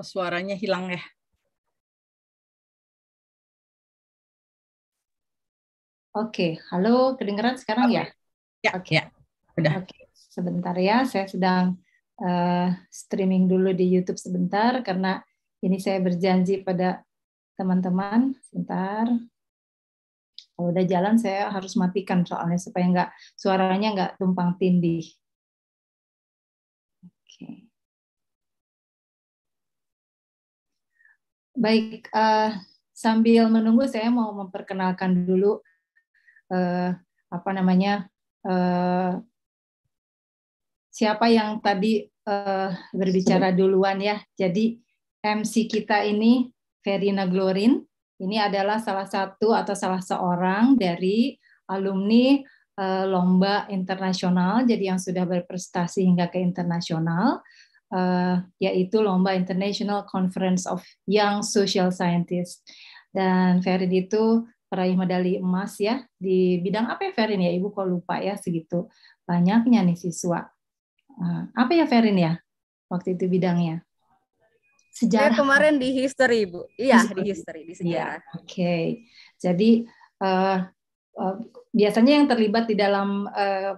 Kok suaranya hilang ya? Oke, halo, kedengeran sekarang okay. ya? Ya, oke. Ya, okay. Ya, udah. Oke, okay. sebentar ya, saya sedang uh, streaming dulu di YouTube sebentar karena ini saya berjanji pada teman-teman. Sebentar. Kalau udah jalan saya harus matikan soalnya supaya nggak suaranya nggak tumpang tindih. Baik, uh, sambil menunggu saya mau memperkenalkan dulu uh, apa namanya uh, siapa yang tadi uh, berbicara duluan ya. Jadi MC kita ini Verina Glorin. Ini adalah salah satu atau salah seorang dari alumni lomba internasional, jadi yang sudah berprestasi hingga ke internasional uh, eh, yaitu lomba International Conference of Young Social Scientists. Dan Ferin itu peraih medali emas ya di bidang apa ya Ferin ya Ibu kalau lupa ya segitu banyaknya nih siswa. Uh, apa ya Ferin ya waktu itu bidangnya? Sejarah. Saya kemarin di history Ibu. Iya, di history, di iya, sejarah. Ya, Oke. Okay. Jadi uh, uh, biasanya yang terlibat di dalam uh,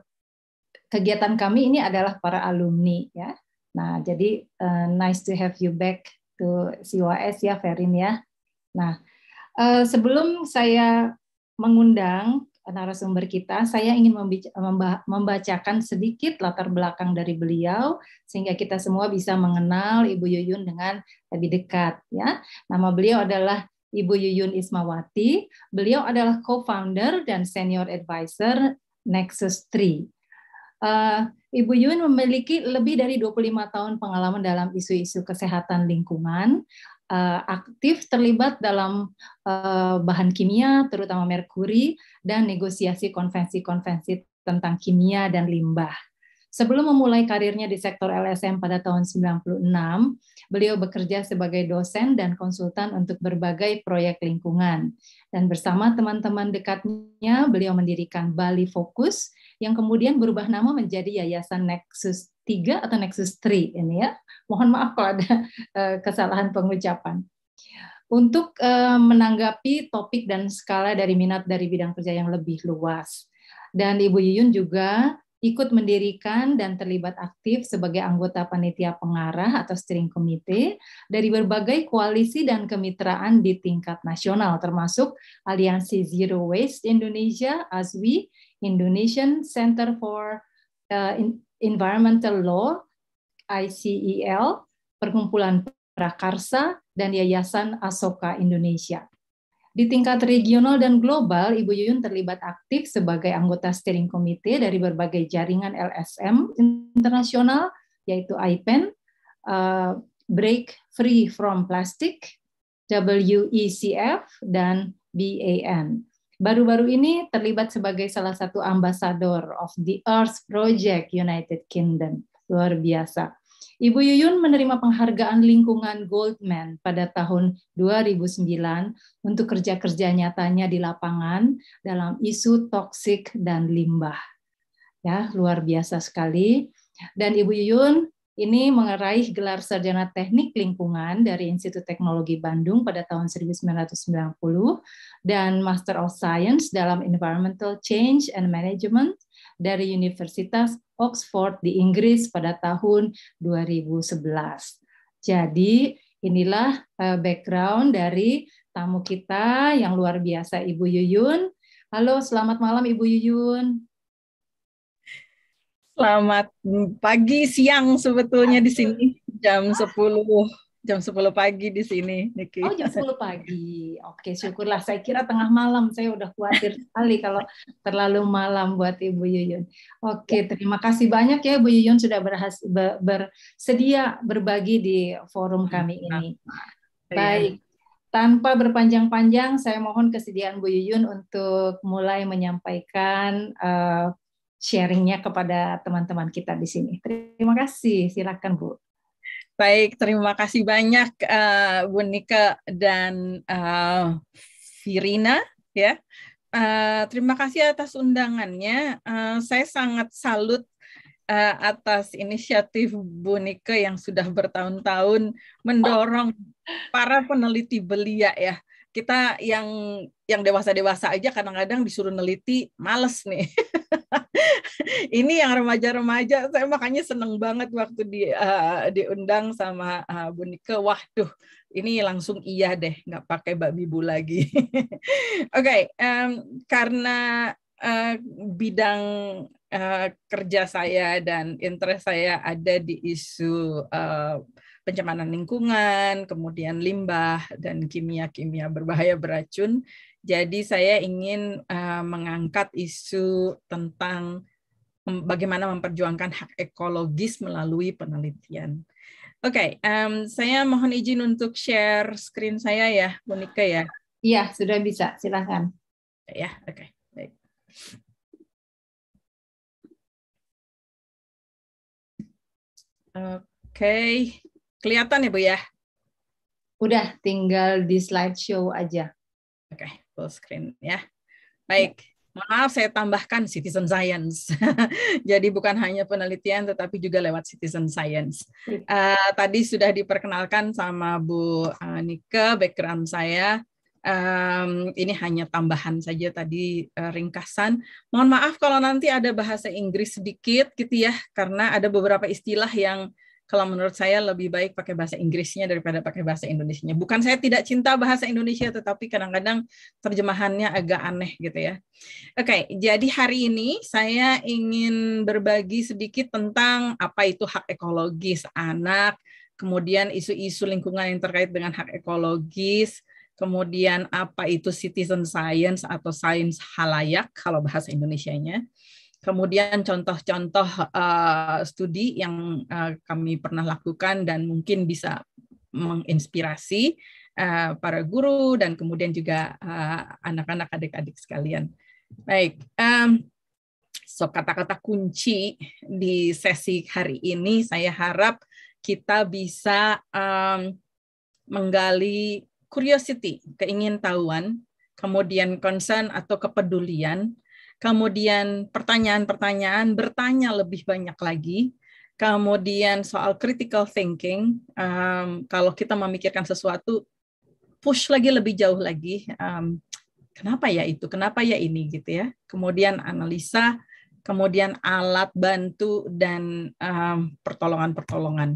kegiatan kami ini adalah para alumni ya Nah, jadi uh, nice to have you back to CYS ya, Ferin ya. Nah, uh, sebelum saya mengundang narasumber kita, saya ingin membacakan sedikit latar belakang dari beliau sehingga kita semua bisa mengenal Ibu Yuyun dengan lebih dekat ya. Nama beliau adalah Ibu Yuyun Ismawati. Beliau adalah co-founder dan senior advisor Nexus 3 uh, Ibu Yun memiliki lebih dari 25 tahun pengalaman dalam isu-isu kesehatan lingkungan, uh, aktif terlibat dalam uh, bahan kimia, terutama merkuri, dan negosiasi konvensi-konvensi tentang kimia dan limbah. Sebelum memulai karirnya di sektor LSM pada tahun 96, beliau bekerja sebagai dosen dan konsultan untuk berbagai proyek lingkungan. Dan bersama teman-teman dekatnya, beliau mendirikan Bali Fokus yang kemudian berubah nama menjadi Yayasan Nexus 3 atau Nexus 3 ini ya. Mohon maaf kalau ada eh, kesalahan pengucapan. Untuk eh, menanggapi topik dan skala dari minat dari bidang kerja yang lebih luas. Dan Ibu Yuyun juga ikut mendirikan dan terlibat aktif sebagai anggota panitia pengarah atau steering committee dari berbagai koalisi dan kemitraan di tingkat nasional termasuk Aliansi Zero Waste Indonesia, ASWI, Indonesian Center for uh, Environmental Law, ICEL, Perkumpulan Prakarsa, dan Yayasan Asoka Indonesia. Di tingkat regional dan global, Ibu Yuyun terlibat aktif sebagai anggota steering Committee dari berbagai jaringan LSM internasional, yaitu IPEN, uh, Break Free from Plastic, WECF, dan BAN baru-baru ini terlibat sebagai salah satu ambasador of the Earth Project United Kingdom. Luar biasa. Ibu Yuyun menerima penghargaan lingkungan Goldman pada tahun 2009 untuk kerja-kerja nyatanya di lapangan dalam isu toksik dan limbah. Ya, luar biasa sekali. Dan Ibu Yuyun ini mengeraih gelar sarjana teknik lingkungan dari Institut Teknologi Bandung pada tahun 1990 dan Master of Science dalam Environmental Change and Management dari Universitas Oxford di Inggris pada tahun 2011. Jadi inilah eh, background dari tamu kita yang luar biasa Ibu Yuyun. Halo, selamat malam Ibu Yuyun. Selamat pagi, siang sebetulnya di sini jam 10 jam 10 pagi di sini, Niki. Oh, jam 10 pagi. Oke, syukurlah. Saya kira tengah malam. Saya udah khawatir sekali kalau terlalu malam buat Ibu Yuyun. Oke, ya. terima kasih banyak ya Ibu Yuyun sudah berhas bersedia berbagi di forum kami ini. Baik. Tanpa berpanjang-panjang, saya mohon kesediaan Bu Yuyun untuk mulai menyampaikan uh, sharingnya kepada teman-teman kita di sini. Terima kasih, silakan Bu. Baik, terima kasih banyak uh, Bu Nika dan uh, Firina ya. Uh, terima kasih atas undangannya. Uh, saya sangat salut atas inisiatif Bu Nike yang sudah bertahun-tahun mendorong para peneliti belia ya kita yang yang dewasa-dewasa aja kadang-kadang disuruh neliti males nih. ini yang remaja-remaja saya makanya seneng banget waktu di uh, diundang sama uh, Bu Nike. tuh ini langsung iya deh, nggak pakai babi bu lagi. Oke, okay, um, karena uh, bidang uh, kerja saya dan interest saya ada di isu uh, pencemaran lingkungan, kemudian limbah dan kimia-kimia berbahaya beracun. Jadi saya ingin eh, mengangkat isu tentang bagaimana memperjuangkan hak ekologis melalui penelitian. Oke, okay, um, saya mohon izin untuk share screen saya ya, Monika ya. Iya, sudah bisa. silakan. Ya, oke. Okay. Oke. Okay. Kelihatan ya Bu ya? Udah, tinggal di slideshow aja. Oke, okay, full screen ya. Baik. Ya. maaf saya tambahkan citizen science. Jadi bukan hanya penelitian tetapi juga lewat citizen science. Uh, tadi sudah diperkenalkan sama Bu eh, Nike background saya. Um, ini hanya tambahan saja tadi uh, ringkasan. Mohon maaf kalau nanti ada bahasa Inggris sedikit gitu ya karena ada beberapa istilah yang kalau menurut saya lebih baik pakai bahasa Inggrisnya daripada pakai bahasa Indonesia. Bukan saya tidak cinta bahasa Indonesia, tetapi kadang-kadang terjemahannya agak aneh gitu ya. Oke, okay, jadi hari ini saya ingin berbagi sedikit tentang apa itu hak ekologis anak, kemudian isu-isu lingkungan yang terkait dengan hak ekologis, kemudian apa itu citizen science atau sains halayak kalau bahasa Indonesianya. nya Kemudian contoh-contoh uh, studi yang uh, kami pernah lakukan dan mungkin bisa menginspirasi uh, para guru dan kemudian juga anak-anak uh, adik-adik sekalian. Baik, um, so kata-kata kunci di sesi hari ini saya harap kita bisa um, menggali curiosity, keingintahuan, kemudian concern atau kepedulian kemudian pertanyaan-pertanyaan, bertanya lebih banyak lagi, kemudian soal critical thinking, um, kalau kita memikirkan sesuatu, push lagi lebih jauh lagi, um, kenapa ya itu, kenapa ya ini gitu ya, kemudian analisa, kemudian alat bantu dan pertolongan Um, pertolongan -pertolongan.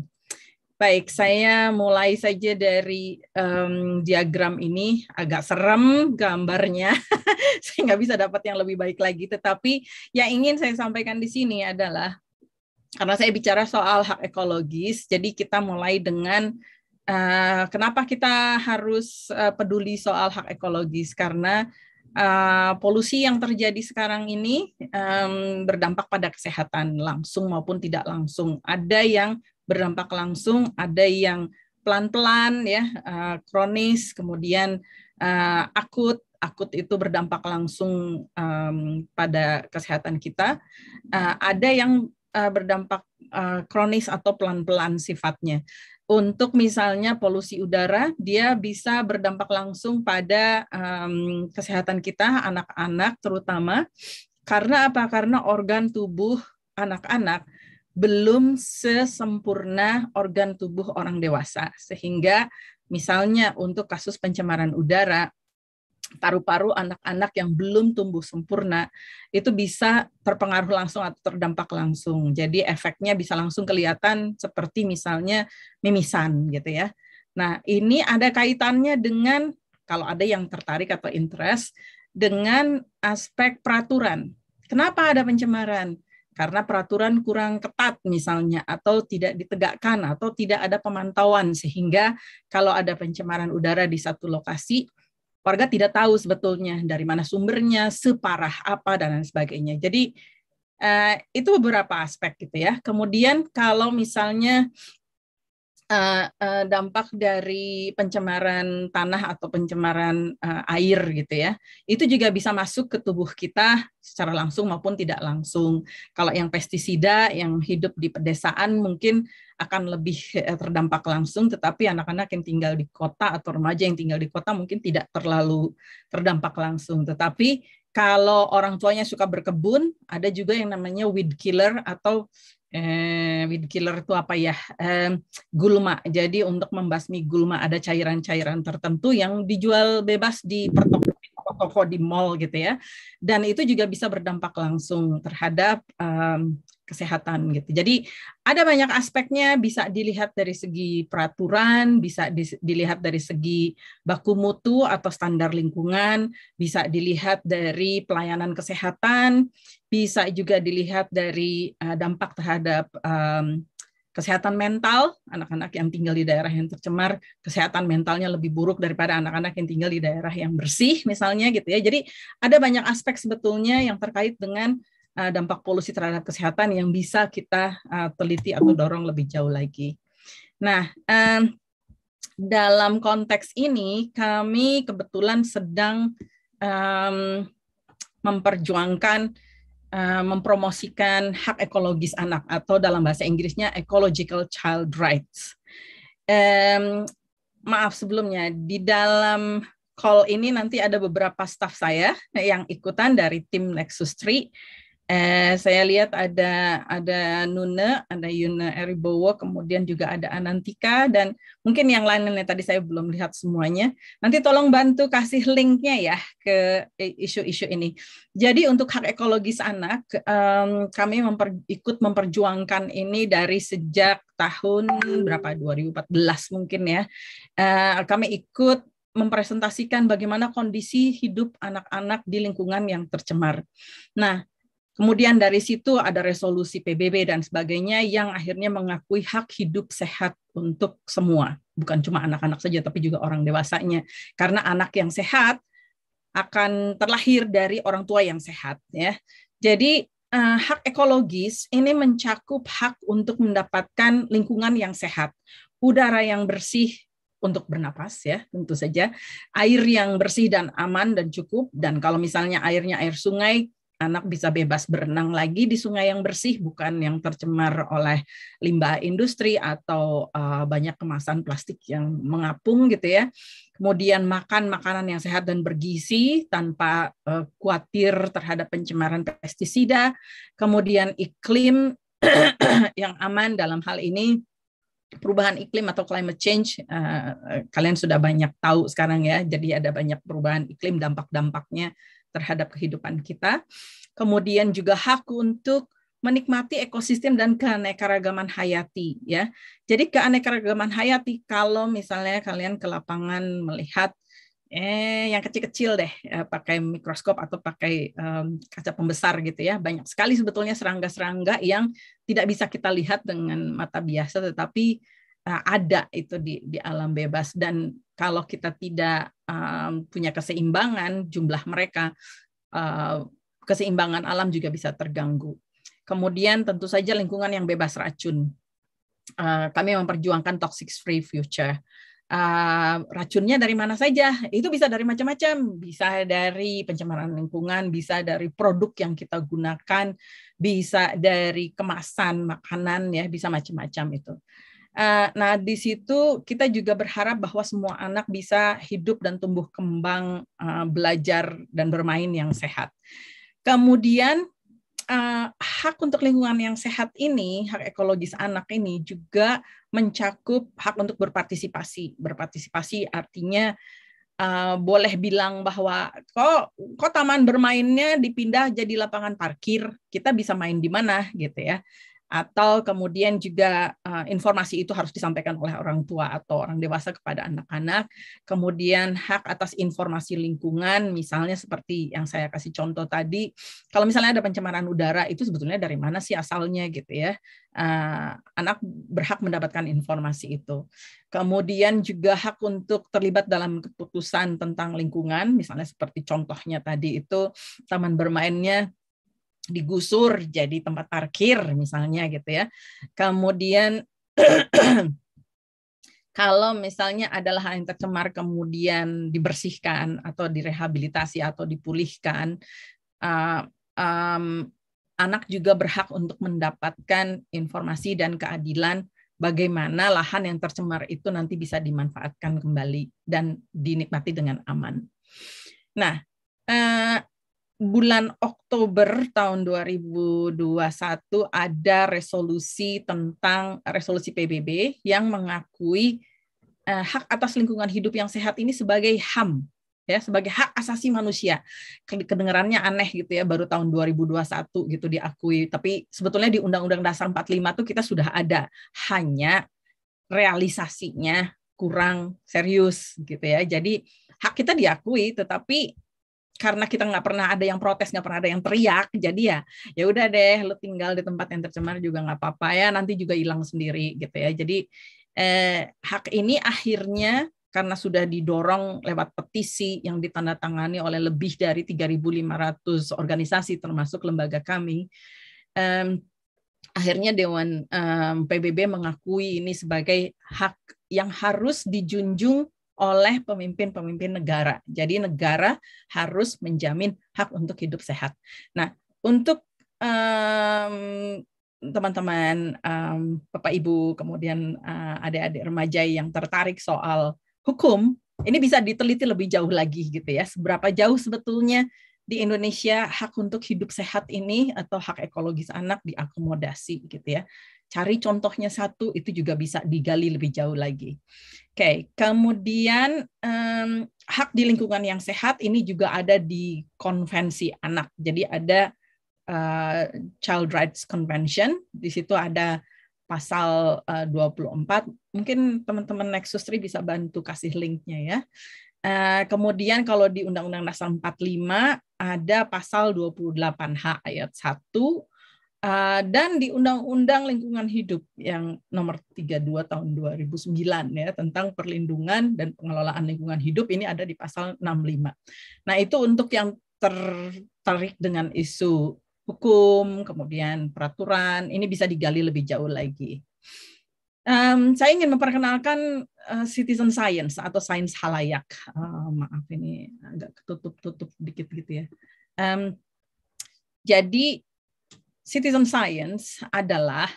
Baik, saya mulai saja dari um, diagram ini. Agak serem gambarnya. saya nggak bisa dapat yang lebih baik lagi. Tetapi yang ingin saya sampaikan di sini adalah, karena saya bicara soal hak ekologis, jadi kita mulai dengan uh, kenapa kita harus uh, peduli soal hak ekologis. Karena uh, polusi yang terjadi sekarang ini um, berdampak pada kesehatan langsung maupun tidak langsung. Ada yang berdampak langsung, ada yang pelan-pelan ya uh, kronis, kemudian uh, akut. Akut itu berdampak langsung um, pada kesehatan kita. Uh, ada yang uh, berdampak uh, kronis atau pelan-pelan sifatnya. Untuk misalnya polusi udara, dia bisa berdampak langsung pada um, kesehatan kita anak-anak terutama. Karena apa? Karena organ tubuh anak-anak belum sesempurna organ tubuh orang dewasa sehingga misalnya untuk kasus pencemaran udara paru-paru anak-anak yang belum tumbuh sempurna itu bisa terpengaruh langsung atau terdampak langsung. Jadi efeknya bisa langsung kelihatan seperti misalnya mimisan gitu ya. Nah, ini ada kaitannya dengan kalau ada yang tertarik atau interest dengan aspek peraturan. Kenapa ada pencemaran? karena peraturan kurang ketat misalnya atau tidak ditegakkan atau tidak ada pemantauan sehingga kalau ada pencemaran udara di satu lokasi warga tidak tahu sebetulnya dari mana sumbernya, separah apa dan lain sebagainya. Jadi eh, itu beberapa aspek gitu ya. Kemudian kalau misalnya Eh, eh, dampak dari pencemaran tanah atau pencemaran uh, air gitu ya. Itu juga bisa masuk ke tubuh kita secara langsung maupun tidak langsung. Kalau yang pestisida yang hidup di pedesaan mungkin akan lebih terdampak langsung, tetapi anak-anak yang tinggal di kota atau remaja yang tinggal di kota mungkin tidak terlalu terdampak langsung. Tetapi kalau orang tuanya suka berkebun, ada juga yang namanya weed killer atau eh, weed killer itu apa ya eh, gulma jadi untuk membasmi gulma ada cairan-cairan tertentu yang dijual bebas di toko-toko di mall gitu ya dan itu juga bisa berdampak langsung terhadap um, kesehatan gitu jadi ada banyak aspeknya bisa dilihat dari segi peraturan bisa di, dilihat dari segi baku mutu atau standar lingkungan bisa dilihat dari pelayanan kesehatan bisa juga dilihat dari uh, dampak terhadap um, kesehatan mental anak-anak yang tinggal di daerah yang tercemar kesehatan mentalnya lebih buruk daripada anak-anak yang tinggal di daerah yang bersih misalnya gitu ya jadi ada banyak aspek sebetulnya yang terkait dengan uh, dampak polusi terhadap kesehatan yang bisa kita uh, teliti atau dorong lebih jauh lagi nah um, dalam konteks ini kami kebetulan sedang um, memperjuangkan Eh, mempromosikan hak ekologis anak atau dalam bahasa Inggrisnya ecological child rights. Um, maaf sebelumnya di dalam call ini nanti ada beberapa staff saya yang ikutan dari tim Nexus 3 Eh, saya lihat ada ada Nuna, ada Yuna Eribowo, kemudian juga ada Anantika dan mungkin yang lainnya tadi saya belum lihat semuanya. Nanti tolong bantu kasih linknya ya ke isu-isu ini. Jadi untuk hak ekologis anak, um, kami memper, ikut memperjuangkan ini dari sejak tahun berapa 2014 mungkin ya. Uh, kami ikut mempresentasikan bagaimana kondisi hidup anak-anak di lingkungan yang tercemar. Nah, Kemudian dari situ ada resolusi PBB dan sebagainya yang akhirnya mengakui hak hidup sehat untuk semua, bukan cuma anak-anak saja tapi juga orang dewasanya. Karena anak yang sehat akan terlahir dari orang tua yang sehat ya. Jadi eh, hak ekologis ini mencakup hak untuk mendapatkan lingkungan yang sehat, udara yang bersih untuk bernapas ya tentu saja, air yang bersih dan aman dan cukup dan kalau misalnya airnya air sungai anak bisa bebas berenang lagi di sungai yang bersih, bukan yang tercemar oleh limbah industri atau uh, banyak kemasan plastik yang mengapung gitu ya. Kemudian makan makanan yang sehat dan bergizi tanpa uh, khawatir terhadap pencemaran pestisida. Kemudian iklim yang aman dalam hal ini perubahan iklim atau climate change uh, kalian sudah banyak tahu sekarang ya jadi ada banyak perubahan iklim dampak-dampaknya terhadap kehidupan kita. Kemudian juga hak untuk menikmati ekosistem dan keanekaragaman hayati ya. Jadi keanekaragaman hayati kalau misalnya kalian ke lapangan melihat eh yang kecil-kecil deh ya, pakai mikroskop atau pakai um, kaca pembesar gitu ya. Banyak sekali sebetulnya serangga-serangga yang tidak bisa kita lihat dengan mata biasa tetapi Eh, ada itu di, di alam bebas dan kalau kita tidak um, punya keseimbangan jumlah mereka uh, keseimbangan alam juga bisa terganggu. Kemudian tentu saja lingkungan yang bebas racun. Uh, kami memperjuangkan toxic free future. Uh, racunnya dari mana saja? Itu bisa dari macam-macam, bisa dari pencemaran lingkungan, bisa dari produk yang kita gunakan, bisa dari kemasan makanan ya, bisa macam-macam itu. Eh, nah, di situ kita juga berharap bahwa semua anak bisa hidup dan tumbuh kembang, eh, belajar dan bermain yang sehat. Kemudian uh, hak untuk lingkungan yang sehat ini, hak ekologis anak ini juga mencakup hak untuk berpartisipasi. Berpartisipasi artinya uh, boleh bilang bahwa kok kok taman bermainnya dipindah jadi lapangan parkir, kita bisa main di mana gitu ya atau kemudian juga uh, informasi itu harus disampaikan oleh orang tua atau orang dewasa kepada anak-anak. Kemudian hak atas informasi lingkungan, misalnya seperti yang saya kasih contoh tadi, kalau misalnya ada pencemaran udara itu sebetulnya dari mana sih asalnya gitu ya? Uh, anak berhak mendapatkan informasi itu. Kemudian juga hak untuk terlibat dalam keputusan tentang lingkungan, misalnya seperti contohnya tadi itu taman bermainnya digusur jadi tempat parkir misalnya gitu ya. Kemudian kalau misalnya adalah yang tercemar kemudian dibersihkan atau direhabilitasi atau dipulihkan, uh, um, anak juga berhak untuk mendapatkan informasi dan keadilan bagaimana lahan yang tercemar itu nanti bisa dimanfaatkan kembali dan dinikmati dengan aman. Nah, eh, bulan Oktober tahun 2021 ada resolusi tentang resolusi PBB yang mengakui eh, hak atas lingkungan hidup yang sehat ini sebagai HAM ya sebagai hak asasi manusia. Kedengarannya aneh gitu ya baru tahun 2021 gitu diakui, tapi sebetulnya di Undang-Undang Dasar 45 tuh kita sudah ada. Hanya realisasinya kurang serius gitu ya. Jadi hak kita diakui tetapi karena kita nggak pernah ada yang protes nggak pernah ada yang teriak jadi ya ya udah deh lo tinggal di tempat yang tercemar juga nggak apa-apa ya nanti juga hilang sendiri gitu ya jadi eh, hak ini akhirnya karena sudah didorong lewat petisi yang ditandatangani oleh lebih dari 3.500 organisasi termasuk lembaga kami eh, akhirnya Dewan eh, PBB mengakui ini sebagai hak yang harus dijunjung oleh pemimpin-pemimpin negara. Jadi negara harus menjamin hak untuk hidup sehat. Nah, untuk um, teman-teman um, Bapak Ibu kemudian uh, adik-adik remaja yang tertarik soal hukum, ini bisa diteliti lebih jauh lagi gitu ya. Seberapa jauh sebetulnya di Indonesia hak untuk hidup sehat ini atau hak ekologis anak diakomodasi gitu ya. Cari contohnya satu, itu juga bisa digali lebih jauh lagi. Oke, okay. kemudian um, hak di lingkungan yang sehat ini juga ada di konvensi anak. Jadi ada uh, Child Rights Convention, di situ ada pasal eh, uh, 24. Mungkin teman-teman Nexus 3 bisa bantu kasih linknya ya. Uh, kemudian kalau di Undang-Undang Dasar 45 ada pasal 28H ayat 1 Ah, dan di Undang-Undang Lingkungan Hidup yang nomor 32 tahun 2009 ya tentang perlindungan dan pengelolaan lingkungan hidup ini ada di pasal 65. Nah, itu untuk yang tertarik dengan isu hukum, kemudian peraturan, ini bisa digali lebih jauh lagi. Um, saya ingin memperkenalkan uh, citizen science atau sains halayak. Uh, maaf ini agak ketutup-tutup dikit gitu ya. Um, jadi citizen science adalah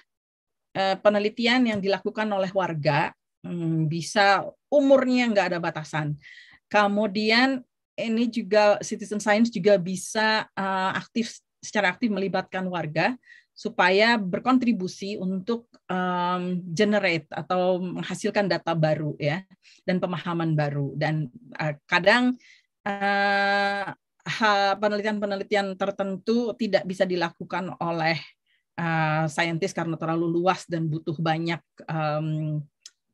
eh, penelitian yang dilakukan oleh warga hmm, bisa umurnya nggak ada batasan. Kemudian ini juga citizen science juga bisa eh, aktif secara aktif melibatkan warga supaya berkontribusi untuk um, generate atau menghasilkan data baru ya dan pemahaman baru dan uh, kadang uh, penelitian-penelitian tertentu tidak bisa dilakukan oleh uh, saintis karena terlalu luas dan butuh banyak um,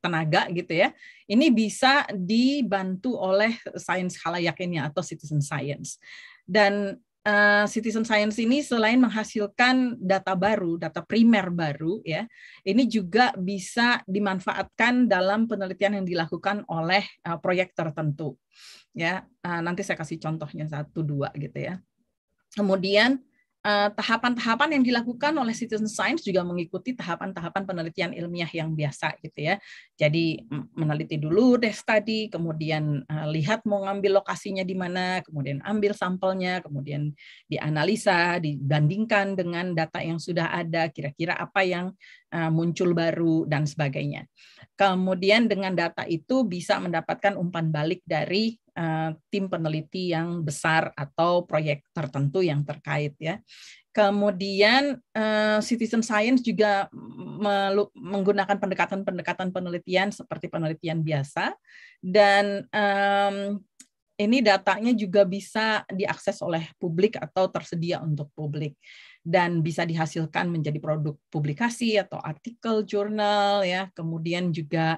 tenaga gitu ya. Ini bisa dibantu oleh sains halayak ini atau citizen science. Dan uh, citizen science ini selain menghasilkan data baru, data primer baru ya, ini juga bisa dimanfaatkan dalam penelitian yang dilakukan oleh uh, proyek tertentu ya eh, nanti saya kasih contohnya satu dua gitu ya kemudian eh, tahapan-tahapan yang dilakukan oleh citizen science juga mengikuti tahapan-tahapan penelitian ilmiah yang biasa gitu ya. Jadi meneliti dulu deh tadi, kemudian eh, lihat mau ngambil lokasinya di mana, kemudian ambil sampelnya, kemudian dianalisa, dibandingkan dengan data yang sudah ada, kira-kira apa yang muncul baru dan sebagainya. Kemudian dengan data itu bisa mendapatkan umpan balik dari Eh, tim peneliti yang besar atau proyek tertentu yang terkait ya. Kemudian eh, citizen science juga menggunakan pendekatan-pendekatan penelitian seperti penelitian biasa dan ini datanya juga bisa diakses oleh publik atau tersedia untuk publik dan bisa dihasilkan menjadi produk publikasi atau artikel jurnal ya kemudian juga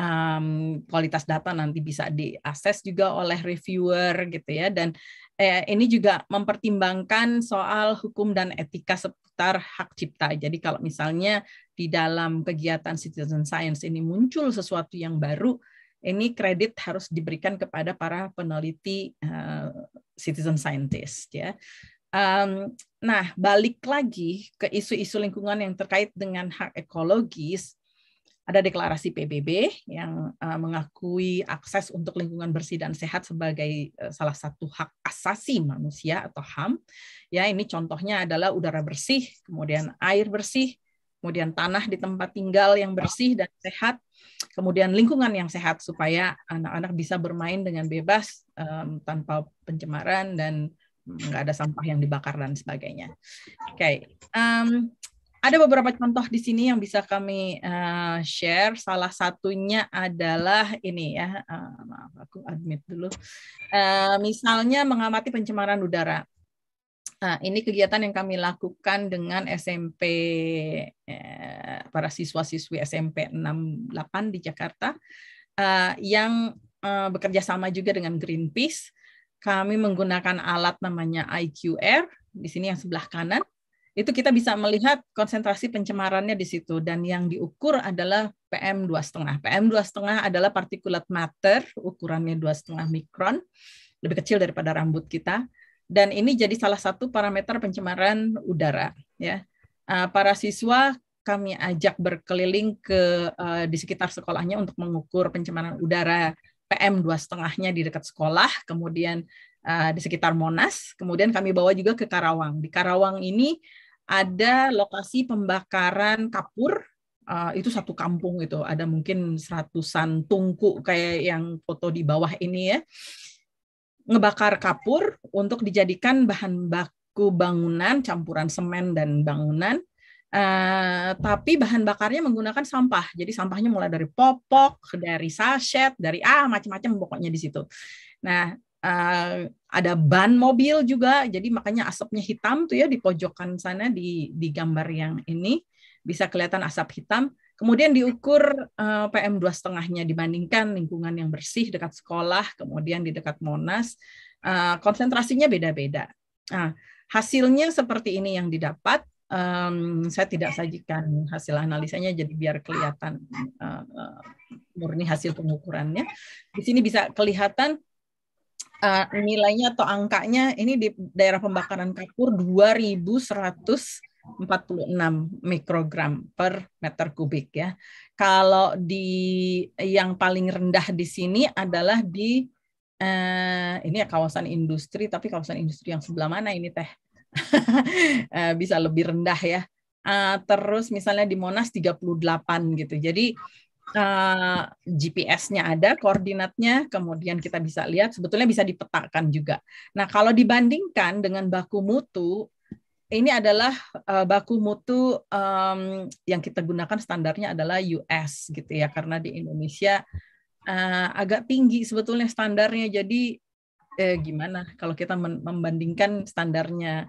um, kualitas data nanti bisa diakses juga oleh reviewer gitu ya dan eh, ini juga mempertimbangkan soal hukum dan etika seputar hak cipta. Jadi kalau misalnya di dalam kegiatan citizen science ini muncul sesuatu yang baru, ini kredit harus diberikan kepada para peneliti uh, citizen scientist ya. Um, nah, balik lagi ke isu-isu lingkungan yang terkait dengan hak ekologis, ada deklarasi PBB yang eh, mengakui akses untuk lingkungan bersih dan sehat sebagai eh, salah satu hak asasi manusia atau HAM. Ya, ini contohnya adalah udara bersih, kemudian air bersih, kemudian tanah di tempat tinggal yang bersih dan sehat, kemudian lingkungan yang sehat supaya anak-anak bisa bermain dengan bebas um, tanpa pencemaran dan nggak ada sampah yang dibakar dan sebagainya. Oke, okay. um, ada beberapa contoh di sini yang bisa kami uh, share. Salah satunya adalah ini ya, uh, maaf aku admit dulu. Uh, misalnya mengamati pencemaran udara. Uh, ini kegiatan yang kami lakukan dengan SMP uh, para siswa-siswi SMP 68 di Jakarta uh, yang uh, bekerja sama juga dengan Greenpeace. Kami menggunakan alat namanya IQR di sini yang sebelah kanan itu kita bisa melihat konsentrasi pencemarannya di situ dan yang diukur adalah PM 2,5. PM 2,5 adalah particulate matter ukurannya 2,5 mikron, lebih kecil daripada rambut kita dan ini jadi salah satu parameter pencemaran udara ya. Eh, para siswa kami ajak berkeliling ke eh, di sekitar sekolahnya untuk mengukur pencemaran udara PM 2,5-nya di dekat sekolah, kemudian eh, di sekitar Monas, kemudian kami bawa juga ke Karawang. Di Karawang ini ada lokasi pembakaran kapur uh, itu satu kampung itu ada mungkin seratusan tungku kayak yang foto di bawah ini ya ngebakar kapur untuk dijadikan bahan baku bangunan campuran semen dan bangunan uh, tapi bahan bakarnya menggunakan sampah jadi sampahnya mulai dari popok dari sachet dari ah macam-macam pokoknya di situ nah Eh, ada ban mobil juga, jadi makanya asapnya hitam tuh ya di pojokan sana di di gambar yang ini bisa kelihatan asap hitam. Kemudian diukur eh, PM 25 setengahnya dibandingkan lingkungan yang bersih dekat sekolah, kemudian di dekat Monas, eh, konsentrasinya beda-beda. Nah, hasilnya seperti ini yang didapat. Um, saya tidak sajikan hasil analisanya, jadi biar kelihatan uh, uh, murni hasil pengukurannya. Di sini bisa kelihatan uh, nilainya atau angkanya ini di daerah pembakaran kapur 2146 mikrogram per meter kubik ya. Kalau di yang paling rendah di sini adalah di uh, ini ya kawasan industri tapi kawasan industri yang sebelah mana ini teh? Eh, bisa lebih rendah ya. Uh, terus misalnya di Monas 38 gitu. Jadi uh, eh, GPS-nya ada, koordinatnya, kemudian kita bisa lihat sebetulnya bisa dipetakan juga. Nah, kalau dibandingkan dengan baku mutu, ini adalah uh, baku mutu um, yang kita gunakan standarnya adalah US gitu ya, karena di Indonesia uh, agak tinggi sebetulnya standarnya. Jadi eh, gimana kalau kita membandingkan standarnya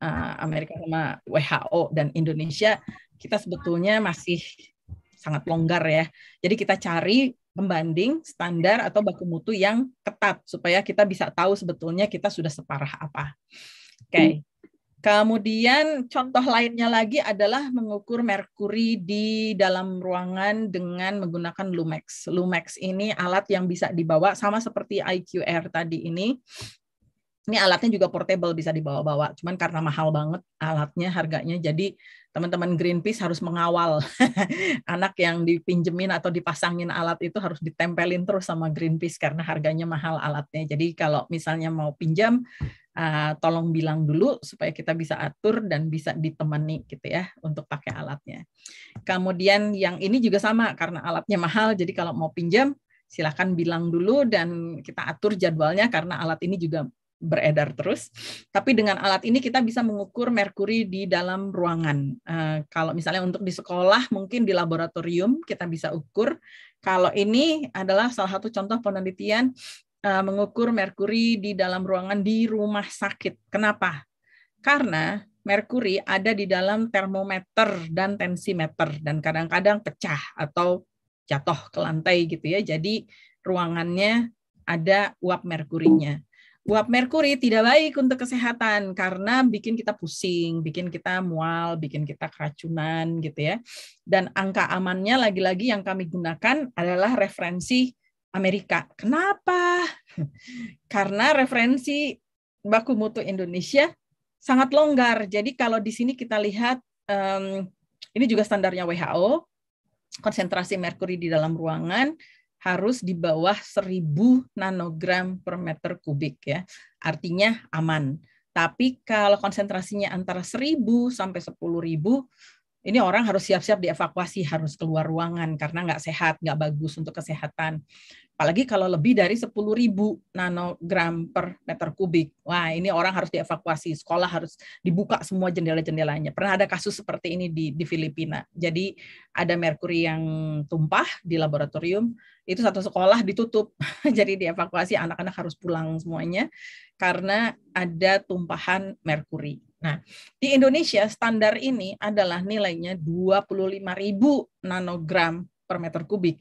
uh, Amerika sama WHO dan Indonesia, kita sebetulnya masih sangat longgar ya. Jadi kita cari pembanding standar atau baku mutu yang ketat supaya kita bisa tahu sebetulnya kita sudah separah apa. Oke. Okay. Hmm. Kemudian contoh lainnya lagi adalah mengukur merkuri di dalam ruangan dengan menggunakan Lumex. Lumex ini alat yang bisa dibawa sama seperti IQR tadi ini ini alatnya juga portable bisa dibawa-bawa. Cuman karena mahal banget alatnya, harganya, jadi teman-teman Greenpeace harus mengawal anak yang dipinjemin atau dipasangin alat itu harus ditempelin terus sama Greenpeace karena harganya mahal alatnya. Jadi kalau misalnya mau pinjam, eh, tolong bilang dulu supaya kita bisa atur dan bisa ditemani gitu ya untuk pakai alatnya. Kemudian yang ini juga sama karena alatnya mahal, jadi kalau mau pinjam silahkan bilang dulu dan kita atur jadwalnya karena alat ini juga beredar terus. Tapi dengan alat ini kita bisa mengukur merkuri di dalam ruangan. Uh, kalau misalnya untuk di sekolah mungkin di laboratorium kita bisa ukur. Kalau ini adalah salah satu contoh penelitian uh, mengukur merkuri di dalam ruangan di rumah sakit. Kenapa? Karena merkuri ada di dalam termometer dan tensimeter dan kadang-kadang pecah atau jatuh ke lantai gitu ya. Jadi ruangannya ada uap merkurinya. Uap merkuri tidak baik untuk kesehatan karena bikin kita pusing, bikin kita mual, bikin kita keracunan gitu ya. Dan angka amannya lagi-lagi yang kami gunakan adalah referensi Amerika. Kenapa? Karena referensi baku mutu Indonesia sangat longgar. Jadi kalau di sini kita lihat ini juga standarnya WHO, konsentrasi merkuri di dalam ruangan, harus di bawah 1000 nanogram per meter kubik ya. Artinya aman. Tapi kalau konsentrasinya antara 1000 sampai 10000 ini orang harus siap-siap dievakuasi, harus keluar ruangan karena nggak sehat, nggak bagus untuk kesehatan. Apalagi kalau lebih dari 10.000 nanogram per meter kubik. Wah, ini orang harus dievakuasi, sekolah harus dibuka semua jendela-jendelanya. Pernah ada kasus seperti ini di, di Filipina. Jadi ada merkuri yang tumpah di laboratorium, itu satu sekolah ditutup. Jadi dievakuasi, anak-anak harus pulang semuanya karena ada tumpahan merkuri Nah, di Indonesia standar ini adalah nilainya 25.000 nanogram per meter kubik.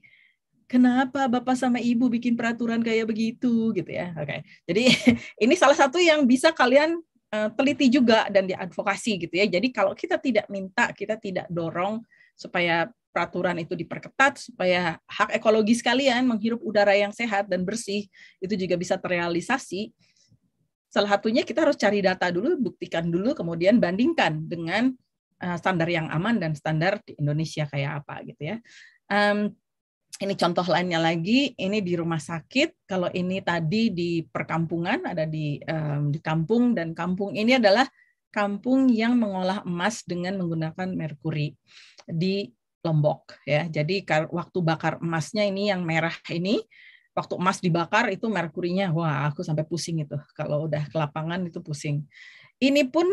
Kenapa Bapak sama Ibu bikin peraturan kayak begitu gitu ya. Oke. Okay. Jadi ini salah satu yang bisa kalian eh, teliti juga dan diadvokasi gitu ya. Jadi kalau kita tidak minta, kita tidak dorong supaya peraturan itu diperketat supaya hak ekologis kalian menghirup udara yang sehat dan bersih itu juga bisa terrealisasi Salah satunya kita harus cari data dulu, buktikan dulu, kemudian bandingkan dengan eh, standar yang aman dan standar di Indonesia kayak apa gitu ya. Um, ini contoh lainnya lagi, ini di rumah sakit. Kalau ini tadi di perkampungan, ada di um, di kampung dan kampung ini adalah kampung yang mengolah emas dengan menggunakan merkuri di Lombok ya. Jadi waktu bakar emasnya ini yang merah ini waktu emas dibakar itu merkurinya wah aku sampai pusing itu kalau udah ke lapangan itu pusing ini pun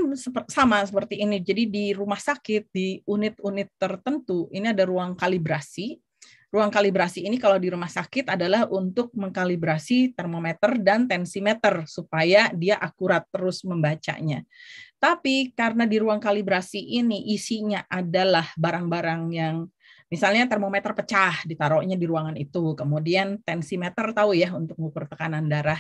sama seperti ini jadi di rumah sakit di unit-unit tertentu ini ada ruang kalibrasi ruang kalibrasi ini kalau di rumah sakit adalah untuk mengkalibrasi termometer dan tensimeter supaya dia akurat terus membacanya tapi karena di ruang kalibrasi ini isinya adalah barang-barang yang Misalnya termometer pecah, ditaruhnya di ruangan itu. Kemudian tensimeter tahu ya untuk mengukur tekanan darah.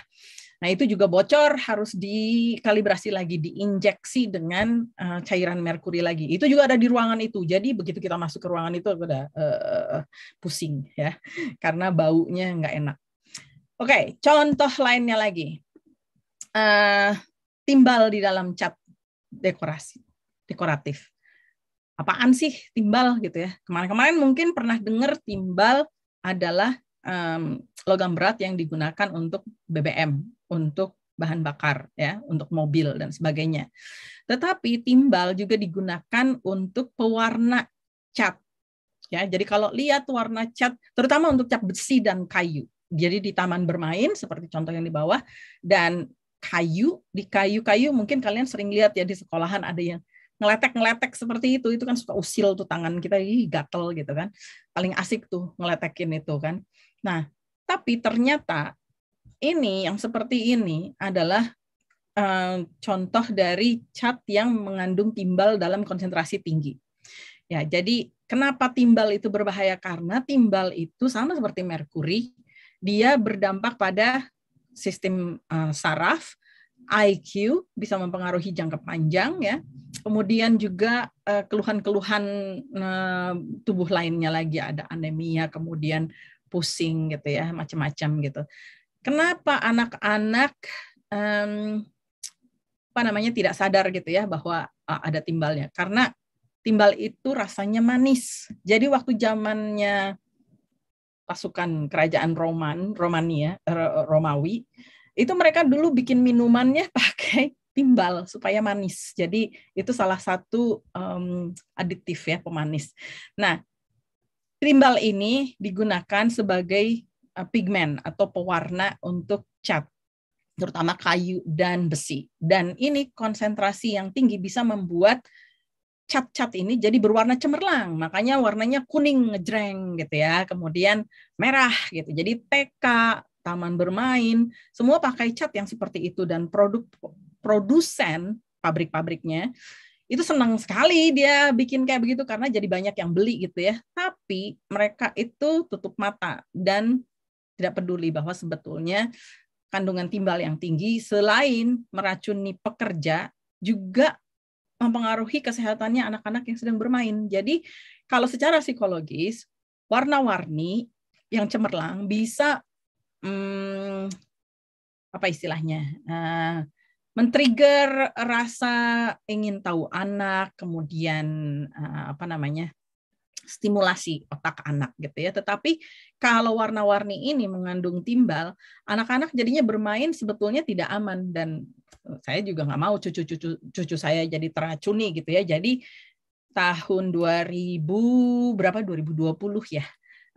Nah, itu juga bocor, harus dikalibrasi lagi, diinjeksi dengan uh, cairan merkuri lagi. Itu juga ada di ruangan itu. Jadi begitu kita masuk ke ruangan itu udah uh, pusing ya, karena baunya nggak enak. Oke, okay, contoh lainnya lagi. Uh, timbal di dalam cat dekorasi, dekoratif apaan sih timbal gitu ya. Kemarin-kemarin mungkin pernah dengar timbal adalah um, logam berat yang digunakan untuk BBM, untuk bahan bakar ya, untuk mobil dan sebagainya. Tetapi timbal juga digunakan untuk pewarna cat. Ya, jadi kalau lihat warna cat terutama untuk cat besi dan kayu. Jadi di taman bermain seperti contoh yang di bawah dan kayu di kayu-kayu mungkin kalian sering lihat ya di sekolahan ada yang ngeletek-ngeletek seperti itu itu kan suka usil tuh tangan kita ih gatel gitu kan paling asik tuh ngeletekin itu kan nah tapi ternyata ini yang seperti ini adalah um, contoh dari cat yang mengandung timbal dalam konsentrasi tinggi ya jadi kenapa timbal itu berbahaya karena timbal itu sama seperti merkuri dia berdampak pada sistem uh, saraf IQ bisa mempengaruhi jangka panjang ya. Kemudian juga eh, keluhan-keluhan eh, tubuh lainnya lagi ada anemia, kemudian pusing gitu ya, macam-macam gitu. Kenapa anak-anak um, apa namanya tidak sadar gitu ya bahwa eh, ada timbalnya? Karena timbal itu rasanya manis. Jadi waktu zamannya pasukan kerajaan Roman, Romania, Romawi itu mereka dulu bikin minumannya pakai timbal supaya manis. Jadi itu salah satu um, aditif ya pemanis. Nah, timbal ini digunakan sebagai uh, pigmen atau pewarna untuk cat terutama kayu dan besi. Dan ini konsentrasi yang tinggi bisa membuat cat-cat ini jadi berwarna cemerlang. Makanya warnanya kuning ngejreng gitu ya. Kemudian merah gitu. Jadi TK, taman bermain, semua pakai cat yang seperti itu dan produk produsen pabrik-pabriknya itu senang sekali dia bikin kayak begitu karena jadi banyak yang beli gitu ya. Tapi mereka itu tutup mata dan tidak peduli bahwa sebetulnya kandungan timbal yang tinggi selain meracuni pekerja juga mempengaruhi kesehatannya anak-anak yang sedang bermain. Jadi kalau secara psikologis warna-warni yang cemerlang bisa hmm, apa istilahnya uh, men-trigger rasa ingin tahu anak kemudian uh, apa namanya stimulasi otak anak gitu ya. Tetapi kalau warna-warni ini mengandung timbal, anak-anak jadinya bermain sebetulnya tidak aman dan eh, saya juga nggak mau cucu-cucu cucu saya jadi teracuni gitu ya. Jadi tahun 2000 berapa 2020 ya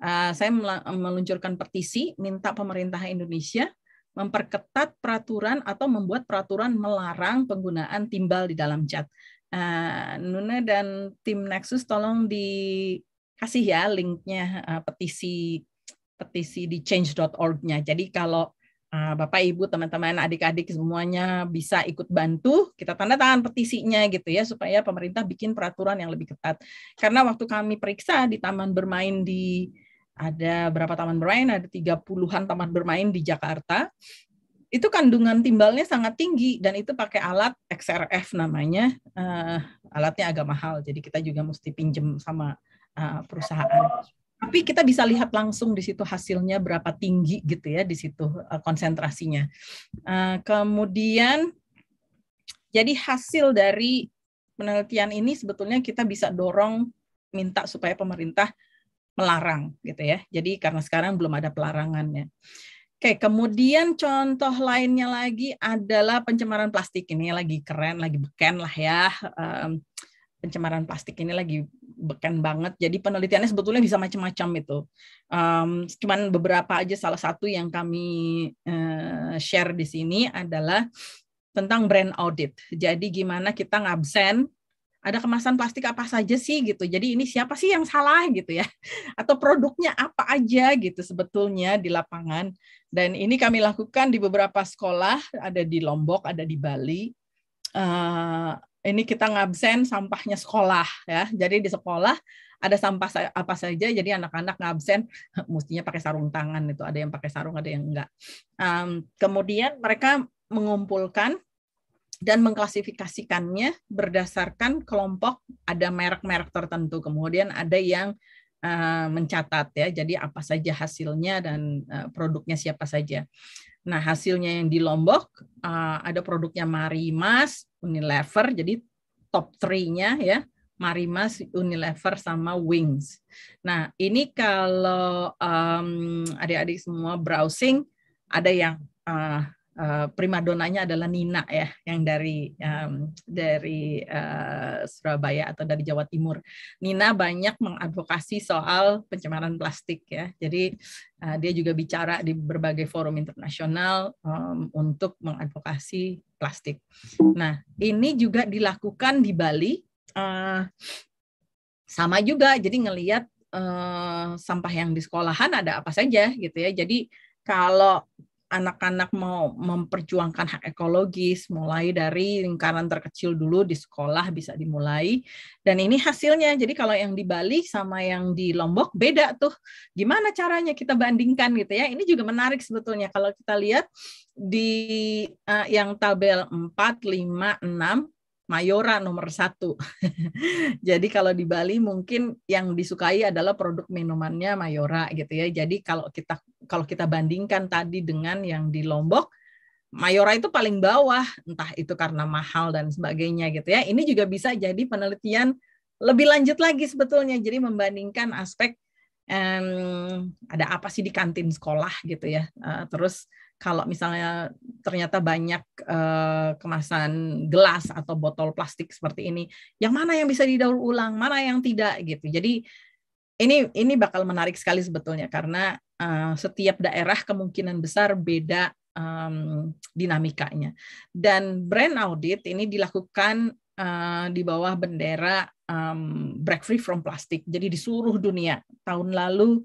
Eh, saya meluncurkan petisi minta pemerintah Indonesia memperketat peraturan atau membuat peraturan melarang penggunaan timbal di dalam cat. Eh, Nuna dan tim Nexus tolong dikasih ya linknya eh, petisi petisi di change.org-nya. Jadi kalau Bapak Ibu, teman-teman, adik-adik semuanya bisa ikut bantu, kita tanda tangan petisinya gitu ya supaya pemerintah bikin peraturan yang lebih ketat. Karena waktu kami periksa di taman bermain di ada berapa taman bermain, ada 30-an taman bermain di Jakarta. Itu kandungan timbalnya sangat tinggi dan itu pakai alat XRF namanya. Uh, alatnya agak mahal, jadi kita juga mesti pinjem sama uh, perusahaan. Tapi kita bisa lihat langsung di situ hasilnya berapa tinggi gitu ya di situ uh, konsentrasinya. Uh, kemudian jadi hasil dari penelitian ini sebetulnya kita bisa dorong minta supaya pemerintah melarang gitu ya. Jadi karena sekarang belum ada pelarangannya. Oke, kemudian contoh lainnya lagi adalah pencemaran plastik ini lagi keren, lagi beken lah ya. pencemaran plastik ini lagi beken banget. Jadi penelitiannya sebetulnya bisa macam-macam itu. cuman beberapa aja salah satu yang kami eh, share di sini adalah tentang brand audit. Jadi gimana kita ngabsen ada kemasan plastik apa saja sih gitu. Jadi ini siapa sih yang salah gitu ya? Atau produknya apa aja gitu sebetulnya di lapangan. Dan ini kami lakukan di beberapa sekolah, ada di Lombok, ada di Bali. Uh, ini kita ngabsen sampahnya sekolah ya. Jadi di sekolah ada sampah apa saja. Jadi anak-anak ngabsen mestinya pakai sarung tangan itu. Ada yang pakai sarung, ada yang enggak. Um, kemudian mereka mengumpulkan dan mengklasifikasikannya berdasarkan kelompok ada merek-merek tertentu kemudian ada yang uh, mencatat ya jadi apa saja hasilnya dan uh, produknya siapa saja nah hasilnya yang di Lombok uh, ada produknya Marimas Unilever jadi top three nya ya Marimas, Unilever, sama Wings. Nah, ini kalau um, adik-adik semua browsing, ada yang uh, Eh, primadonanya adalah Nina ya yang dari um, dari uh, Surabaya atau dari Jawa Timur. Nina banyak mengadvokasi soal pencemaran plastik ya. Jadi uh, dia juga bicara di berbagai forum internasional um, untuk mengadvokasi plastik. Nah, ini juga dilakukan di Bali uh, sama juga jadi ngelihat uh, sampah yang di sekolahan ada apa saja gitu ya. Jadi kalau anak-anak mau memperjuangkan hak ekologis mulai dari lingkaran terkecil dulu di sekolah bisa dimulai dan ini hasilnya jadi kalau yang di Bali sama yang di Lombok beda tuh gimana caranya kita bandingkan gitu ya ini juga menarik sebetulnya kalau kita lihat di uh, yang tabel 4 5 6 Mayora nomor satu. Jadi kalau di Bali mungkin yang disukai adalah produk minumannya Mayora gitu ya. Jadi kalau kita kalau kita bandingkan tadi dengan yang di Lombok, Mayora itu paling bawah, entah itu karena mahal dan sebagainya gitu ya. Ini juga bisa jadi penelitian lebih lanjut lagi sebetulnya. Jadi membandingkan aspek um, ada apa sih di kantin sekolah gitu ya. Uh, terus kalau misalnya ternyata banyak uh, kemasan gelas atau botol plastik seperti ini, yang mana yang bisa didaur ulang, mana yang tidak gitu. Jadi ini ini bakal menarik sekali sebetulnya karena uh, setiap daerah kemungkinan besar beda um, dinamikanya. Dan brand audit ini dilakukan uh, di bawah bendera um, Break Free from Plastic. Jadi di seluruh dunia tahun lalu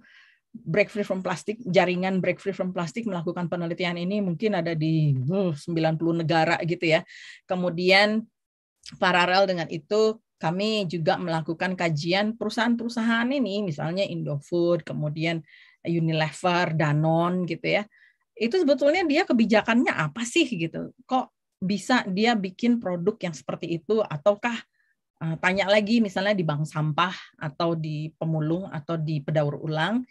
break free from plastik, jaringan break free from plastik melakukan penelitian ini mungkin ada di uh, sembilan 90 negara gitu ya. Kemudian paralel dengan itu kami juga melakukan kajian perusahaan-perusahaan ini, misalnya Indofood, kemudian Unilever, Danone gitu ya. Itu sebetulnya dia kebijakannya apa sih gitu? Kok bisa dia bikin produk yang seperti itu ataukah uh, tanya lagi misalnya di bank sampah atau di pemulung atau di pedaur ulang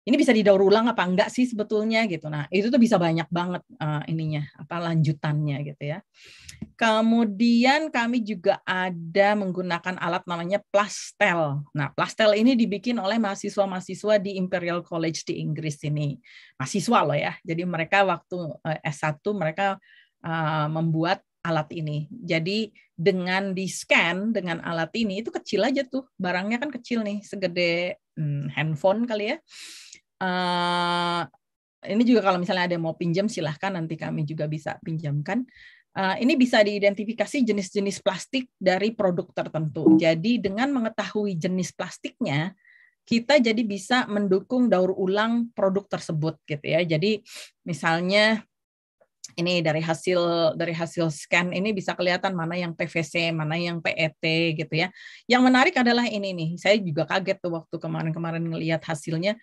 ini bisa didaur ulang apa enggak sih sebetulnya gitu. Nah, itu tuh bisa banyak banget uh, ininya, apa lanjutannya gitu ya. Kemudian kami juga ada menggunakan alat namanya plastel. Nah, plastel ini dibikin oleh mahasiswa-mahasiswa di Imperial College di Inggris ini. Mahasiswa loh ya. Jadi mereka waktu uh, eh, S1 mereka uh, membuat alat ini. Jadi dengan di scan dengan alat ini itu kecil aja tuh barangnya kan kecil nih segede hmm, handphone kali ya uh, ini juga kalau misalnya ada yang mau pinjam silahkan nanti kami juga bisa pinjamkan. Uh, ini bisa diidentifikasi jenis-jenis plastik dari produk tertentu. Jadi dengan mengetahui jenis plastiknya, kita jadi bisa mendukung daur ulang produk tersebut gitu ya. Jadi misalnya ini dari hasil dari hasil scan ini bisa kelihatan mana yang PVC, mana yang PET gitu ya. Yang menarik adalah ini nih. Saya juga kaget tuh waktu kemarin-kemarin ngelihat hasilnya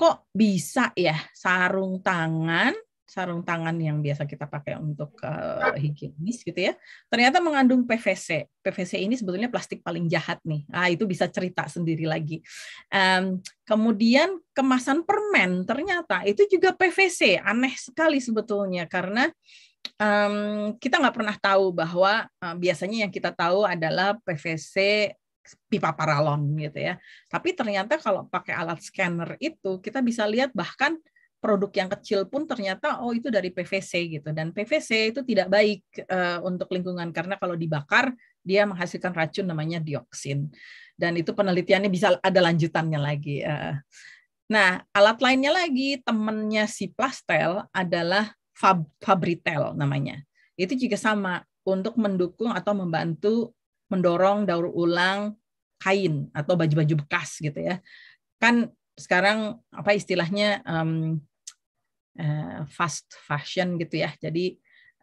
kok bisa ya sarung tangan sarung tangan yang biasa kita pakai untuk uh, higienis gitu ya ternyata mengandung PVC PVC ini sebetulnya plastik paling jahat nih ah itu bisa cerita sendiri lagi um, kemudian kemasan permen ternyata itu juga PVC aneh sekali sebetulnya karena um, kita nggak pernah tahu bahwa uh, biasanya yang kita tahu adalah PVC pipa paralon gitu ya. Tapi ternyata kalau pakai alat scanner itu kita bisa lihat bahkan produk yang kecil pun ternyata oh itu dari PVC gitu dan PVC itu tidak baik uh, untuk lingkungan karena kalau dibakar dia menghasilkan racun namanya dioksin dan itu penelitiannya bisa ada lanjutannya lagi. Uh, nah alat lainnya lagi temennya si plastel adalah Fab, Fabritel namanya. Itu juga sama untuk mendukung atau membantu mendorong daur ulang kain atau baju-baju bekas gitu ya. Kan sekarang apa istilahnya um, uh, fast fashion gitu ya. Jadi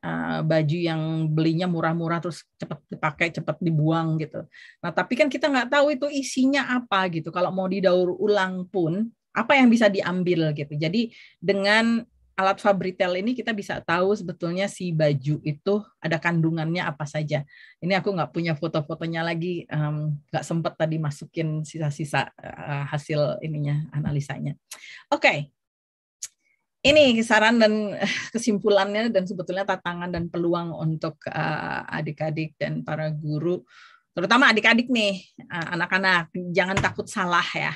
uh, baju yang belinya murah-murah terus cepat dipakai, cepat dibuang gitu. Nah, tapi kan kita nggak tahu itu isinya apa gitu. Kalau mau didaur ulang pun apa yang bisa diambil gitu. Jadi dengan alat Fabritel ini kita bisa tahu sebetulnya si baju itu ada kandungannya apa saja. Ini aku nggak punya foto-fotonya lagi, nggak um, sempat tadi masukin sisa-sisa uh, hasil ininya analisanya. Oke, okay. ini saran dan kesimpulannya dan sebetulnya tantangan dan peluang untuk eh, adik-adik dan para guru, terutama adik-adik nih, eh, anak-anak jangan takut salah ya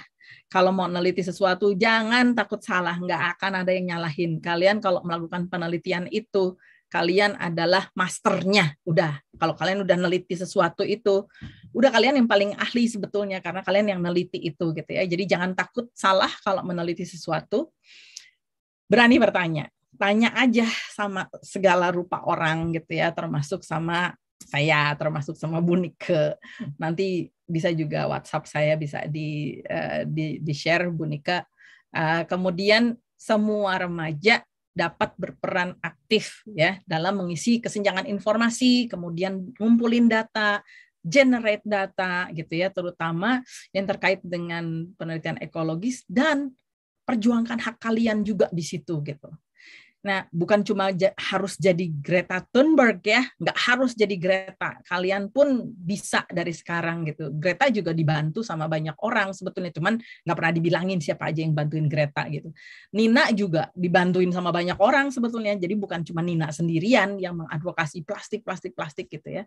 kalau mau neliti sesuatu jangan takut salah, nggak akan ada yang nyalahin. Kalian kalau melakukan penelitian itu, kalian adalah masternya. Udah, kalau kalian udah neliti sesuatu itu, udah kalian yang paling ahli sebetulnya karena kalian yang neliti itu gitu ya. Jadi jangan takut salah kalau meneliti sesuatu. Berani bertanya. Tanya aja sama segala rupa orang gitu ya, termasuk sama saya termasuk sama Bunike. Nanti bisa juga WhatsApp saya bisa di uh, di, di share Bu Nika. Uh, kemudian semua remaja dapat berperan aktif ya dalam mengisi kesenjangan informasi, kemudian ngumpulin data, generate data gitu ya, terutama yang terkait dengan penelitian ekologis dan perjuangkan hak kalian juga di situ gitu. Nah, bukan cuma ja harus jadi Greta Thunberg ya, nggak harus jadi Greta. Kalian pun bisa dari sekarang gitu. Greta juga dibantu sama banyak orang sebetulnya, cuman nggak pernah dibilangin siapa aja yang bantuin Greta gitu. Nina juga dibantuin sama banyak orang sebetulnya, jadi bukan cuma Nina sendirian yang mengadvokasi plastik, plastik, plastik gitu ya.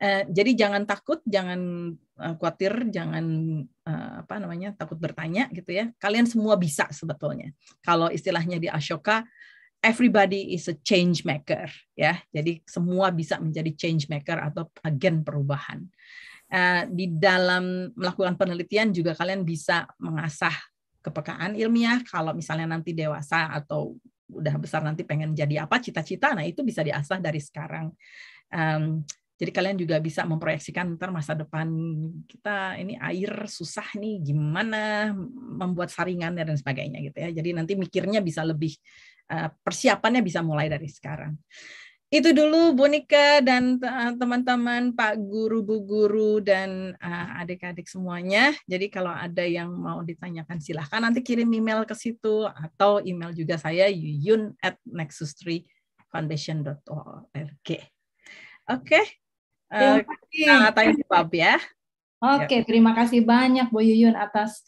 Eh, jadi jangan takut, jangan eh, khawatir, jangan eh, apa namanya takut bertanya gitu ya. Kalian semua bisa sebetulnya. Kalau istilahnya di Ashoka everybody is a change maker ya. Jadi semua bisa menjadi change maker atau agen perubahan. Uh, di dalam melakukan penelitian juga kalian bisa mengasah kepekaan ilmiah kalau misalnya nanti dewasa atau udah besar nanti pengen jadi apa cita-cita nah itu bisa diasah dari sekarang um, jadi kalian juga bisa memproyeksikan ntar masa depan kita ini air susah nih gimana membuat saringan dan sebagainya gitu ya jadi nanti mikirnya bisa lebih Eh, persiapannya bisa mulai dari sekarang. Itu dulu Bu dan eh, teman-teman Pak Guru, Bu Guru, dan eh, adik-adik semuanya. Jadi kalau ada yang mau ditanyakan silahkan nanti kirim email ke situ atau email juga saya yuyun at nexus3foundation.org. Oke, okay. uh, kita Bob ya. Oke, okay, ya. terima kasih banyak Bu Yuyun atas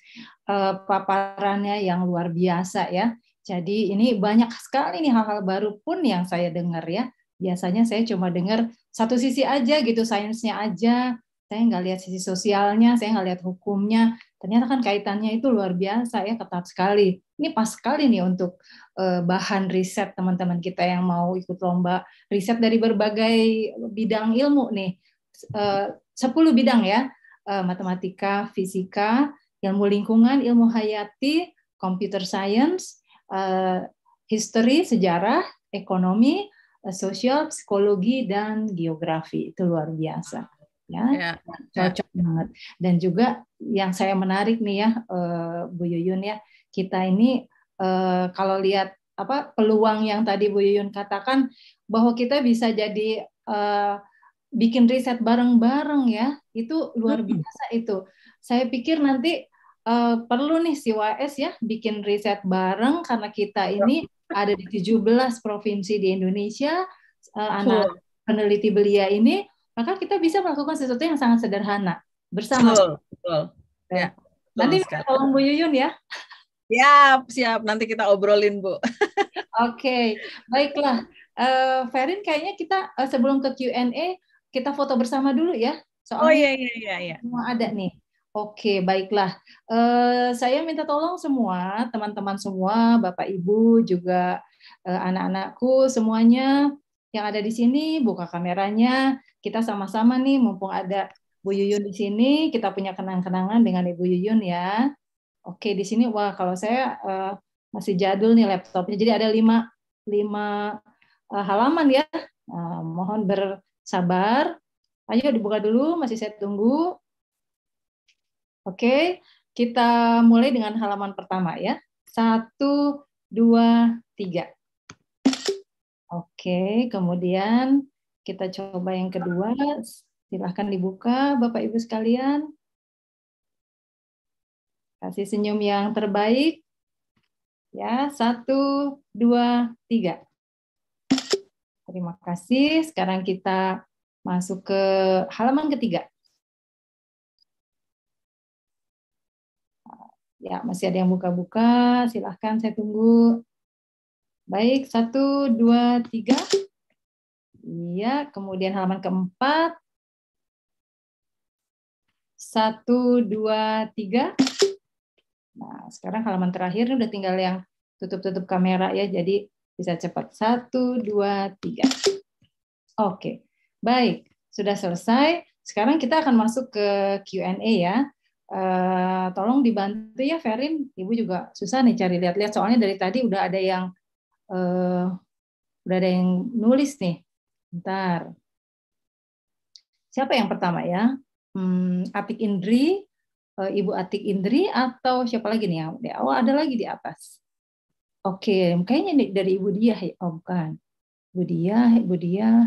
uh, paparannya yang luar biasa ya. Jadi ini banyak sekali nih hal-hal baru pun yang saya dengar ya. Biasanya saya cuma dengar satu sisi aja gitu, sainsnya aja. Saya nggak lihat sisi sosialnya, saya nggak lihat hukumnya. Ternyata kan kaitannya itu luar biasa ya, ketat sekali. Ini pas sekali nih untuk eh, bahan riset teman-teman kita yang mau ikut lomba riset dari berbagai bidang ilmu nih. Eh, sepuluh bidang ya, eh, matematika, fisika, ilmu lingkungan, ilmu hayati, computer science, Eh, history, sejarah, ekonomi, eh, sosial, psikologi dan geografi. Itu luar biasa ya. Yeah. Cocok yeah. banget. Dan juga yang saya menarik nih ya eh, Bu Yuyun ya, kita ini kalau lihat apa peluang yang tadi Bu Yuyun katakan bahwa kita bisa jadi bikin riset bareng-bareng ya, itu luar hmm. biasa itu. Saya pikir nanti uh, perlu nih si YS ya bikin riset bareng karena kita iya. ini ada di 17 provinsi di Indonesia uh, anak peneliti belia ini maka kita bisa melakukan sesuatu yang sangat sederhana bersama. Betul. Betul. Ya. Nanti tolong Bu Yuyun ya. Siap, siap. Nanti kita obrolin, Bu. Oke, okay. baiklah. Uh, Ferin, kayaknya kita uh, sebelum ke Q&A, kita foto bersama dulu ya. Oh, Soalnya oh iya, iya, iya. Semua ada nih. Oke, baiklah. Uh, saya minta tolong semua, teman-teman semua, Bapak Ibu, juga uh, anak-anakku, semuanya yang ada di sini, buka kameranya. Kita sama-sama nih, mumpung ada Bu Yuyun di sini, kita punya kenang-kenangan dengan Ibu Yuyun ya. Oke, di sini, wah kalau saya uh, masih jadul nih laptopnya, jadi ada lima, lima uh, halaman ya. Uh, mohon bersabar. Ayo dibuka dulu, masih saya tunggu. Oke, kita mulai dengan halaman pertama ya. Satu, dua, tiga. Oke, kemudian kita coba yang kedua. Silahkan dibuka, Bapak Ibu sekalian. Kasih senyum yang terbaik. Ya, satu, dua, tiga. Terima kasih. Sekarang kita masuk ke halaman ketiga. Ya, masih ada yang buka-buka, silahkan saya tunggu. Baik, satu, dua, tiga. Iya, kemudian halaman keempat. Satu, dua, tiga. Nah, sekarang halaman terakhir udah tinggal yang tutup-tutup kamera ya, jadi bisa cepat. Satu, dua, tiga. Oke, baik. Sudah selesai. Sekarang kita akan masuk ke Q&A ya. Eh, tolong dibantu ya Ferin, ibu juga susah nih cari lihat-lihat soalnya dari tadi udah ada yang uh, udah ada yang nulis nih. ntar Siapa yang pertama ya? Hmm, Atik Indri, uh, Ibu Atik Indri atau siapa lagi nih yang di ada lagi di atas? Oke, kayaknya dari Ibu Diah ya. Oh, bukan. Ibu Diah, Ibu Diah.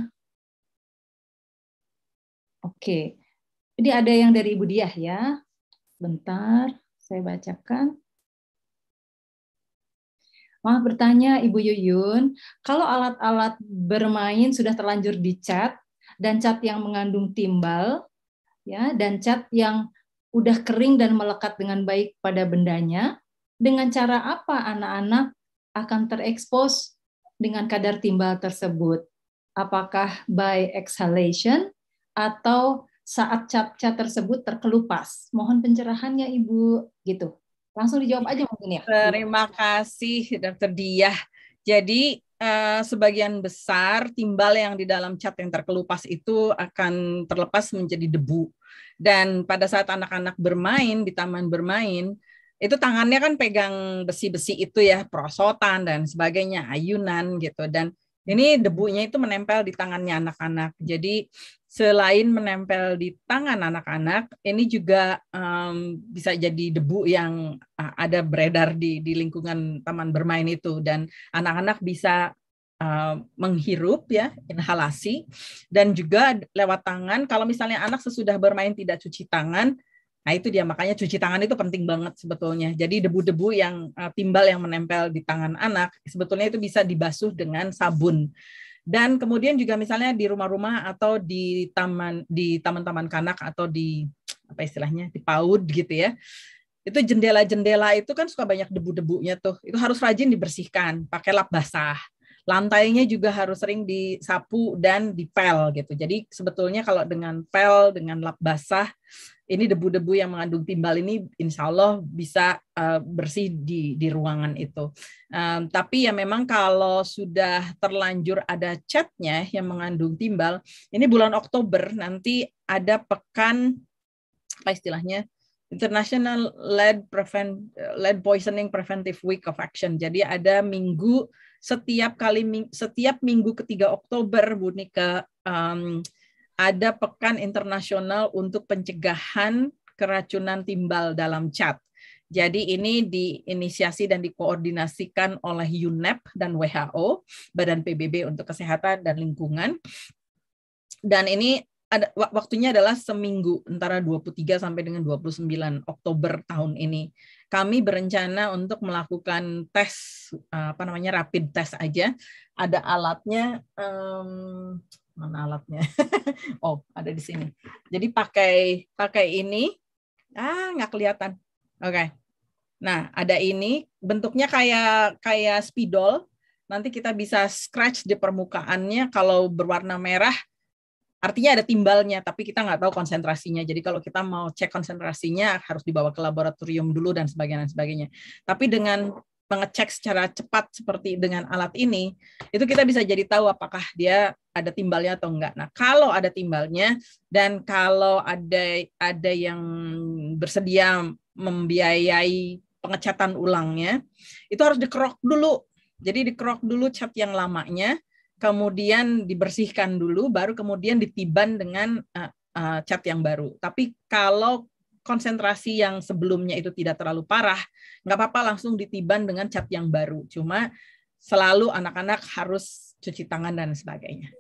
Oke. Jadi ada yang dari Ibu Diah ya. Bentar, saya bacakan. Wah, bertanya Ibu Yuyun, kalau alat-alat bermain sudah terlanjur dicat dan cat yang mengandung timbal ya dan cat yang udah kering dan melekat dengan baik pada bendanya, dengan cara apa anak-anak akan terekspos dengan kadar timbal tersebut? Apakah by exhalation atau saat cat-cat tersebut terkelupas. Mohon pencerahannya Ibu gitu. Langsung dijawab aja mungkin ya. Terima kasih Dokter Diah. Jadi eh, sebagian besar timbal yang di dalam cat yang terkelupas itu akan terlepas menjadi debu. Dan pada saat anak-anak bermain di taman bermain, itu tangannya kan pegang besi-besi itu ya, perosotan dan sebagainya, ayunan gitu. Dan ini debunya itu menempel di tangannya anak-anak. Jadi selain menempel di tangan anak-anak, ini juga um, bisa jadi debu yang ada beredar di, di lingkungan taman bermain itu dan anak-anak bisa Uh, menghirup ya inhalasi dan juga lewat tangan kalau misalnya anak sesudah bermain tidak cuci tangan Nah itu dia makanya cuci tangan itu penting banget sebetulnya. Jadi debu-debu yang uh, timbal yang menempel di tangan anak sebetulnya itu bisa dibasuh dengan sabun. Dan kemudian juga misalnya di rumah-rumah atau di taman di taman-taman kanak atau di apa istilahnya di PAUD gitu ya. Itu jendela-jendela itu kan suka banyak debu-debunya tuh. Itu harus rajin dibersihkan pakai lap basah lantainya juga harus sering disapu dan dipel gitu. Jadi sebetulnya kalau dengan pel, dengan lap basah ini debu-debu yang mengandung timbal ini insya Allah bisa uh, bersih di di ruangan itu. Um, tapi ya memang kalau sudah terlanjur ada catnya yang mengandung timbal, ini bulan Oktober nanti ada pekan apa istilahnya International Lead Prevent Lead Poisoning Preventive Week of Action. Jadi ada minggu setiap kali setiap minggu ketiga Oktober Bu Nika um, ada Pekan Internasional untuk Pencegahan Keracunan Timbal dalam Cat. Jadi ini diinisiasi dan dikoordinasikan oleh UNEP dan WHO, Badan PBB untuk Kesehatan dan Lingkungan. Dan ini ada, waktunya adalah seminggu antara 23 sampai dengan 29 Oktober tahun ini. Kami berencana untuk melakukan tes eh, apa namanya rapid test aja. Ada alatnya um, mana alatnya oh ada di sini jadi pakai pakai ini ah nggak kelihatan oke okay. nah ada ini bentuknya kayak kayak spidol nanti kita bisa scratch di permukaannya kalau berwarna merah artinya ada timbalnya tapi kita nggak tahu konsentrasinya jadi kalau kita mau cek konsentrasinya harus dibawa ke laboratorium dulu dan sebagainya dan sebagainya tapi dengan mengecek secara cepat seperti dengan alat ini, itu kita bisa jadi tahu apakah dia ada timbalnya atau enggak. Nah, kalau ada timbalnya dan kalau ada ada yang bersedia membiayai pengecatan ulangnya, itu harus dikerok dulu. Jadi dikerok dulu cat yang lamanya, kemudian dibersihkan dulu, baru kemudian ditiban dengan uh, uh, cat yang baru. Tapi kalau konsentrasi yang sebelumnya itu tidak terlalu parah, nggak apa-apa langsung ditiban dengan cat yang baru. Cuma selalu anak-anak harus cuci tangan dan sebagainya.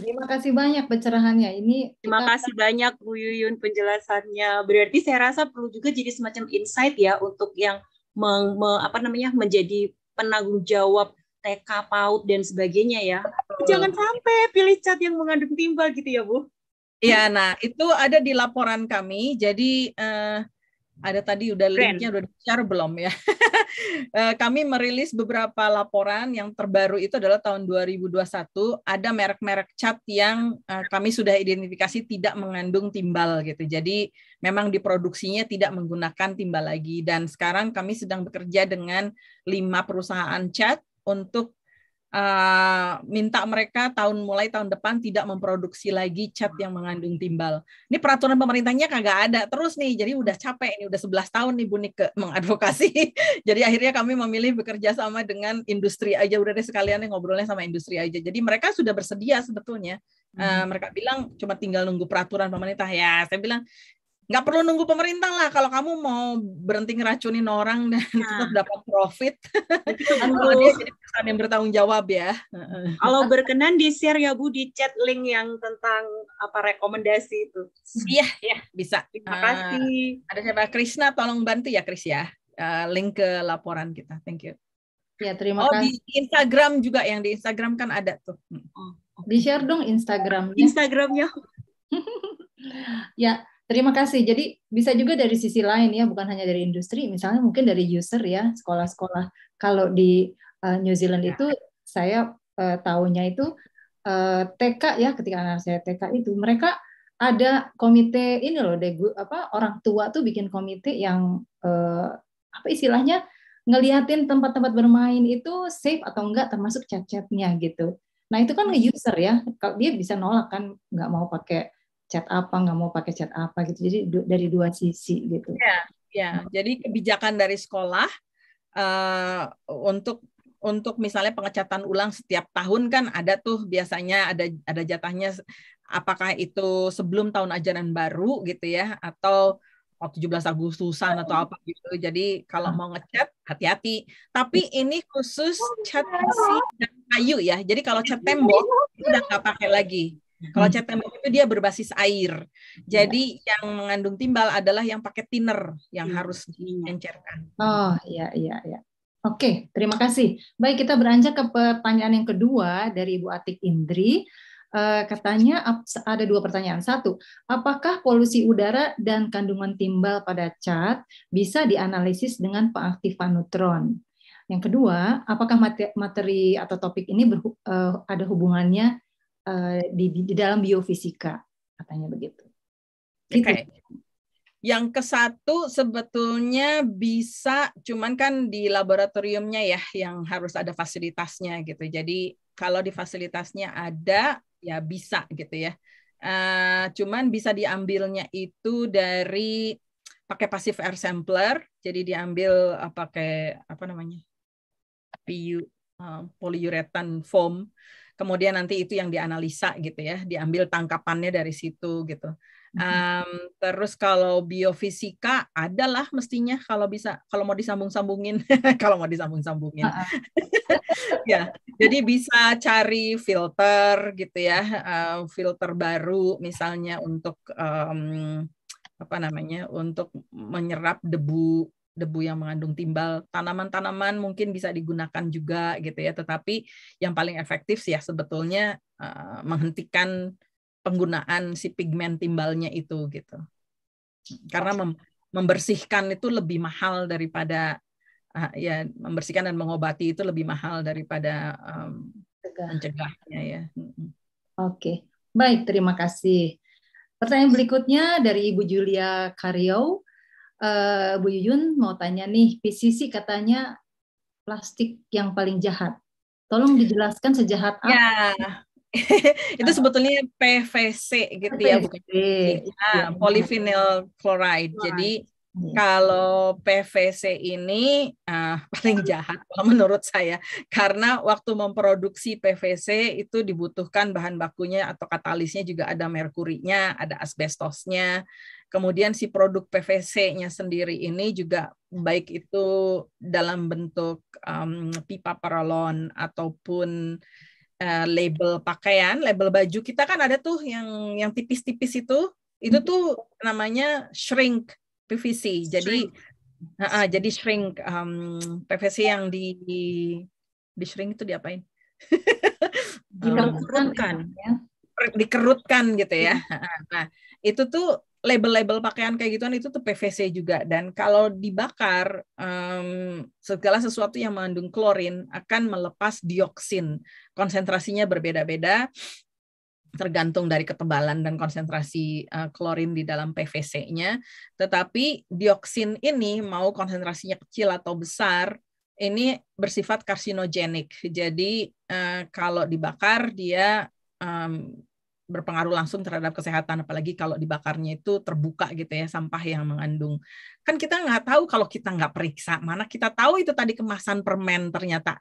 Terima kasih banyak pencerahannya. Ini terima kita... kasih banyak Bu Yuyun penjelasannya. Berarti saya rasa perlu juga jadi semacam insight ya untuk yang meng, me, apa namanya menjadi penanggung jawab TK PAUD dan sebagainya ya. Jangan sampai pilih cat yang mengandung timbal gitu ya, Bu. Iya, nah itu ada di laporan kami. Jadi uh, ada tadi udah linknya udah share belum ya? Eh, kami merilis beberapa laporan yang terbaru itu adalah tahun 2021. Ada merek-merek cat yang uh, kami sudah identifikasi tidak mengandung timbal gitu. Jadi memang diproduksinya tidak menggunakan timbal lagi. Dan sekarang kami sedang bekerja dengan lima perusahaan cat untuk uh, minta mereka tahun mulai tahun depan tidak memproduksi lagi cat yang mengandung timbal. Ini peraturan pemerintahnya kagak ada terus nih. Jadi udah capek ini udah 11 tahun nih Bu Nike mengadvokasi. jadi akhirnya kami memilih bekerja sama dengan industri aja udah deh sekalian nih ngobrolnya sama industri aja. Jadi mereka sudah bersedia sebetulnya. Uh, mereka bilang cuma tinggal nunggu peraturan pemerintah ya. Saya bilang nggak perlu nunggu pemerintah lah kalau kamu mau berhenti ngeracunin orang dan nah. tetap dapat profit kalau dia jadi perusahaan yang bertanggung jawab ya kalau berkenan di share ya Bu di chat link yang tentang apa rekomendasi itu iya iya bisa terima eh, kasih uh, ada siapa Krisna tolong bantu ya Kris ya uh, link ke laporan kita thank you ya terima oh, kasih oh di Instagram juga yang di Instagram kan ada tuh oh. Hmm. di share dong Instagramnya Instagramnya ya Terima kasih. Jadi bisa juga dari sisi lain ya, bukan hanya dari industri, misalnya mungkin dari user ya, sekolah-sekolah. Kalau di uh, New Zealand itu ya. saya uh, eh, tahunya itu uh, eh, TK ya, ketika anak saya TK itu mereka ada komite ini loh, de, apa orang tua tuh bikin komite yang uh, apa istilahnya ngeliatin tempat-tempat bermain itu safe atau enggak termasuk cacatnya gitu. Nah itu kan user ya, kalau dia bisa nolak kan nggak mau pakai Chat apa nggak mau pakai chat apa gitu jadi dari dua sisi gitu ya ya jadi kebijakan dari sekolah uh, untuk untuk misalnya pengecatan ulang setiap tahun kan ada tuh biasanya ada ada jatahnya apakah itu sebelum tahun ajaran baru gitu ya atau 17 Agustusan atau apa gitu. Jadi kalau mau ngecat hati-hati. Tapi iya. ini khusus cat besi dan kayu ya. Jadi kalau cat tembok udah nggak pakai lagi. Kalau hmm. cat tembok itu dia berbasis air. Jadi ya. yang mengandung timbal adalah yang pakai thinner yang ya. harus diencerkan. Oh, iya iya iya. Oke, terima kasih. Baik, kita beranjak ke pertanyaan yang kedua dari Ibu Atik Indri. Eh, katanya ada dua pertanyaan. Satu, apakah polusi udara dan kandungan timbal pada cat bisa dianalisis dengan pengaktifan neutron? Yang kedua, apakah materi atau topik ini eh, ada hubungannya Eh, di, di dalam biofisika katanya begitu. Gitu. Okay. Yang ke satu sebetulnya bisa, cuman kan di laboratoriumnya ya yang harus ada fasilitasnya gitu. Jadi kalau di fasilitasnya ada ya bisa gitu ya. Uh, cuman bisa diambilnya itu dari pakai pasif air sampler, jadi diambil eh, pakai apa namanya PU uh, polyuretan foam kemudian nanti itu yang dianalisa gitu ya diambil tangkapannya dari situ gitu um, terus kalau biofisika adalah mestinya kalau bisa kalau mau disambung sambungin kalau mau disambung sambungin ya jadi bisa cari filter gitu ya uh, filter baru misalnya untuk um, apa namanya untuk menyerap debu debu yang mengandung timbal. Tanaman-tanaman mungkin bisa digunakan juga gitu ya, tetapi yang paling efektif sih ya sebetulnya uh, menghentikan penggunaan si pigmen timbalnya itu gitu. Karena mem membersihkan itu lebih mahal daripada uh, ya membersihkan dan mengobati itu lebih mahal daripada um, mencegahnya ya. Oke, okay. baik terima kasih. Pertanyaan berikutnya dari Ibu Julia Karyo uh, Bu Yuyun mau tanya nih, PCC katanya plastik yang paling jahat. Tolong dijelaskan sejahat ya. apa? Ya. itu sebetulnya PVC gitu ya bukan ya, iya. polyvinyl chloride. Jadi kalau PVC ini uh, paling jahat kalau menurut saya karena waktu memproduksi PVC itu dibutuhkan bahan bakunya atau katalisnya juga ada merkurinya, ada asbestosnya, Kemudian si produk PVC-nya sendiri ini juga baik itu dalam bentuk um, pipa paralon ataupun uh, label pakaian, label baju. Kita kan ada tuh yang yang tipis-tipis itu, itu mm-hmm. tuh namanya shrink PVC. Jadi shrink. Uh, uh, jadi shrink um, PVC yang di di shrink itu diapain? dikerutkan gitu ya. dikerutkan gitu ya. Mm-hmm. Nah, itu tuh label-label pakaian kayak gituan itu tuh PVC juga dan kalau dibakar um, segala sesuatu yang mengandung klorin akan melepas dioksin konsentrasinya berbeda-beda tergantung dari ketebalan dan konsentrasi uh, klorin di dalam PVC-nya tetapi dioksin ini mau konsentrasinya kecil atau besar ini bersifat karsinogenik jadi uh, kalau dibakar dia um, berpengaruh langsung terhadap kesehatan apalagi kalau dibakarnya itu terbuka gitu ya sampah yang mengandung kan kita nggak tahu kalau kita nggak periksa mana kita tahu itu tadi kemasan permen ternyata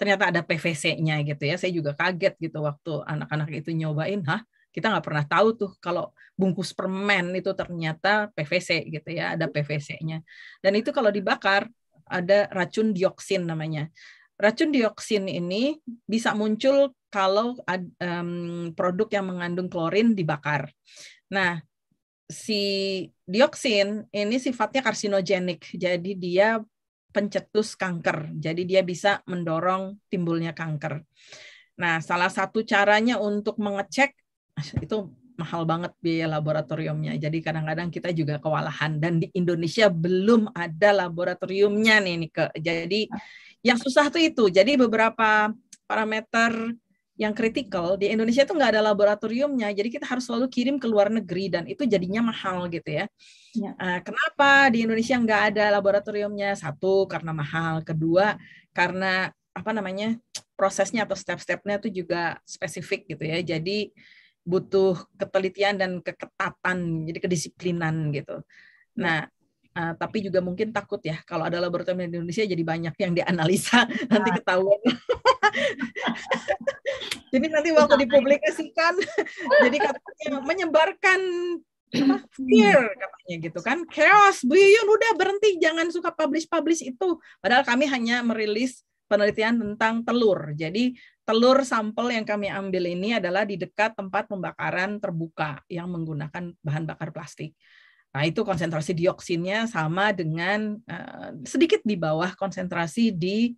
ternyata ada PVC-nya gitu ya saya juga kaget gitu waktu anak-anak itu nyobain hah kita nggak pernah tahu tuh kalau bungkus permen itu ternyata PVC gitu ya ada PVC-nya dan itu kalau dibakar ada racun dioksin namanya Racun dioksin ini bisa muncul kalau um, produk yang mengandung klorin dibakar. Nah, si dioksin ini sifatnya karsinogenik, jadi dia pencetus kanker. Jadi dia bisa mendorong timbulnya kanker. Nah, salah satu caranya untuk mengecek itu mahal banget biaya laboratoriumnya. Jadi kadang-kadang kita juga kewalahan dan di Indonesia belum ada laboratoriumnya nih Nike. Jadi yang susah tuh itu. Jadi beberapa parameter yang kritikal di Indonesia itu nggak ada laboratoriumnya jadi kita harus selalu kirim ke luar negeri dan itu jadinya mahal gitu ya, ya. Eh, kenapa di Indonesia nggak ada laboratoriumnya satu karena mahal kedua karena apa namanya prosesnya atau step-stepnya itu juga spesifik gitu ya jadi butuh ketelitian dan keketatan, jadi kedisiplinan gitu. Ya. Nah, uh, tapi juga mungkin takut ya kalau ada laboratorium di Indonesia jadi banyak yang dianalisa nah. nanti ketahuan. jadi nanti waktu nah. dipublikasikan, jadi katanya menyebarkan hmm. fear katanya gitu kan chaos Bu Yun udah berhenti jangan suka publish publish itu padahal kami hanya merilis penelitian tentang telur. Jadi telur sampel yang kami ambil ini adalah di dekat tempat pembakaran terbuka yang menggunakan bahan bakar plastik. Nah, itu konsentrasi dioksinnya sama dengan uh, sedikit di bawah konsentrasi di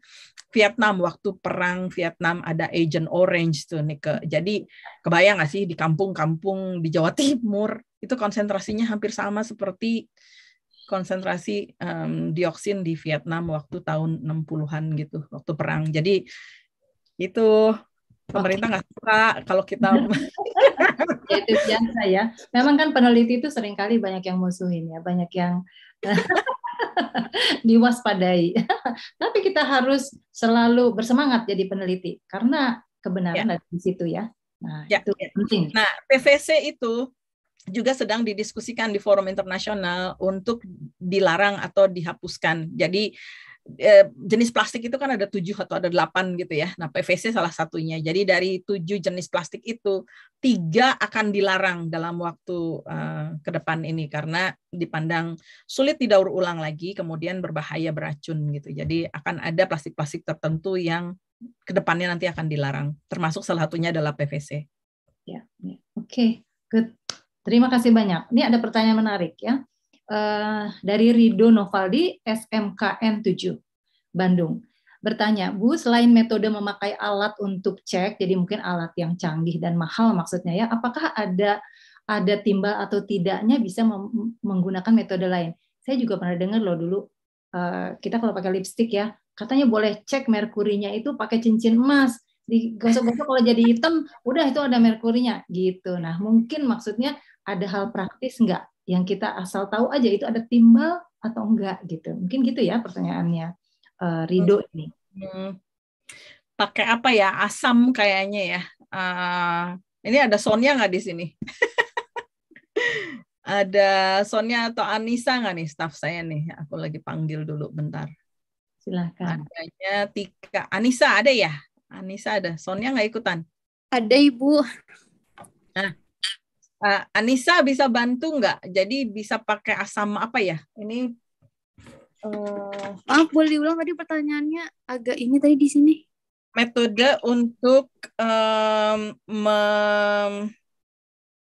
Vietnam waktu perang Vietnam ada Agent Orange tuh nih ke. Jadi kebayang nggak sih di kampung-kampung di Jawa Timur itu konsentrasinya hampir sama seperti konsentrasi um, dioksin di Vietnam waktu tahun 60-an gitu, waktu perang. Jadi itu pemerintah nggak suka kalau kita ya, itu biasa ya. Memang kan peneliti itu seringkali banyak yang musuhin ya, banyak yang diwaspadai. Tapi kita harus selalu bersemangat jadi peneliti karena kebenaran ya. ada di situ ya. Nah, ya. itu ya. penting. Nah, PVC itu juga sedang didiskusikan di forum internasional untuk dilarang atau dihapuskan. Jadi eh, jenis plastik itu kan ada tujuh atau ada delapan gitu ya. Nah PVC salah satunya. Jadi dari tujuh jenis plastik itu tiga akan dilarang dalam waktu uh, ke depan ini karena dipandang sulit didaur ulang lagi, kemudian berbahaya beracun gitu. Jadi akan ada plastik-plastik tertentu yang kedepannya nanti akan dilarang. Termasuk salah satunya adalah PVC. Ya, yeah, oke, okay, good. Terima kasih banyak. Ini ada pertanyaan menarik ya. Uh, dari Rido Novaldi, SMKN 7, Bandung. Bertanya, Bu, selain metode memakai alat untuk cek, jadi mungkin alat yang canggih dan mahal maksudnya ya, apakah ada ada timbal atau tidaknya bisa menggunakan metode lain? Saya juga pernah dengar loh dulu, uh, kita kalau pakai lipstick ya, katanya boleh cek merkurinya itu pakai cincin emas, digosok-gosok kalau jadi hitam udah itu ada merkurinya gitu nah mungkin maksudnya ada hal praktis enggak yang kita asal tahu aja itu ada timbal atau enggak gitu. Mungkin gitu ya pertanyaannya uh, Rido ini. Hmm. Pakai apa ya? Asam kayaknya ya. Uh, ini ada Sonya nggak di sini? ada Sonya atau Anissa nggak nih staff saya nih? Aku lagi panggil dulu bentar. Silahkan. Adanya Tika. Anissa ada ya? Anissa ada. Sonya nggak ikutan? Ada Ibu. Nah, Uh, Anissa bisa bantu nggak? Jadi bisa pakai asam apa ya? Ini uh, maaf boleh diulang tadi pertanyaannya agak ini tadi di sini. Metode untuk um, me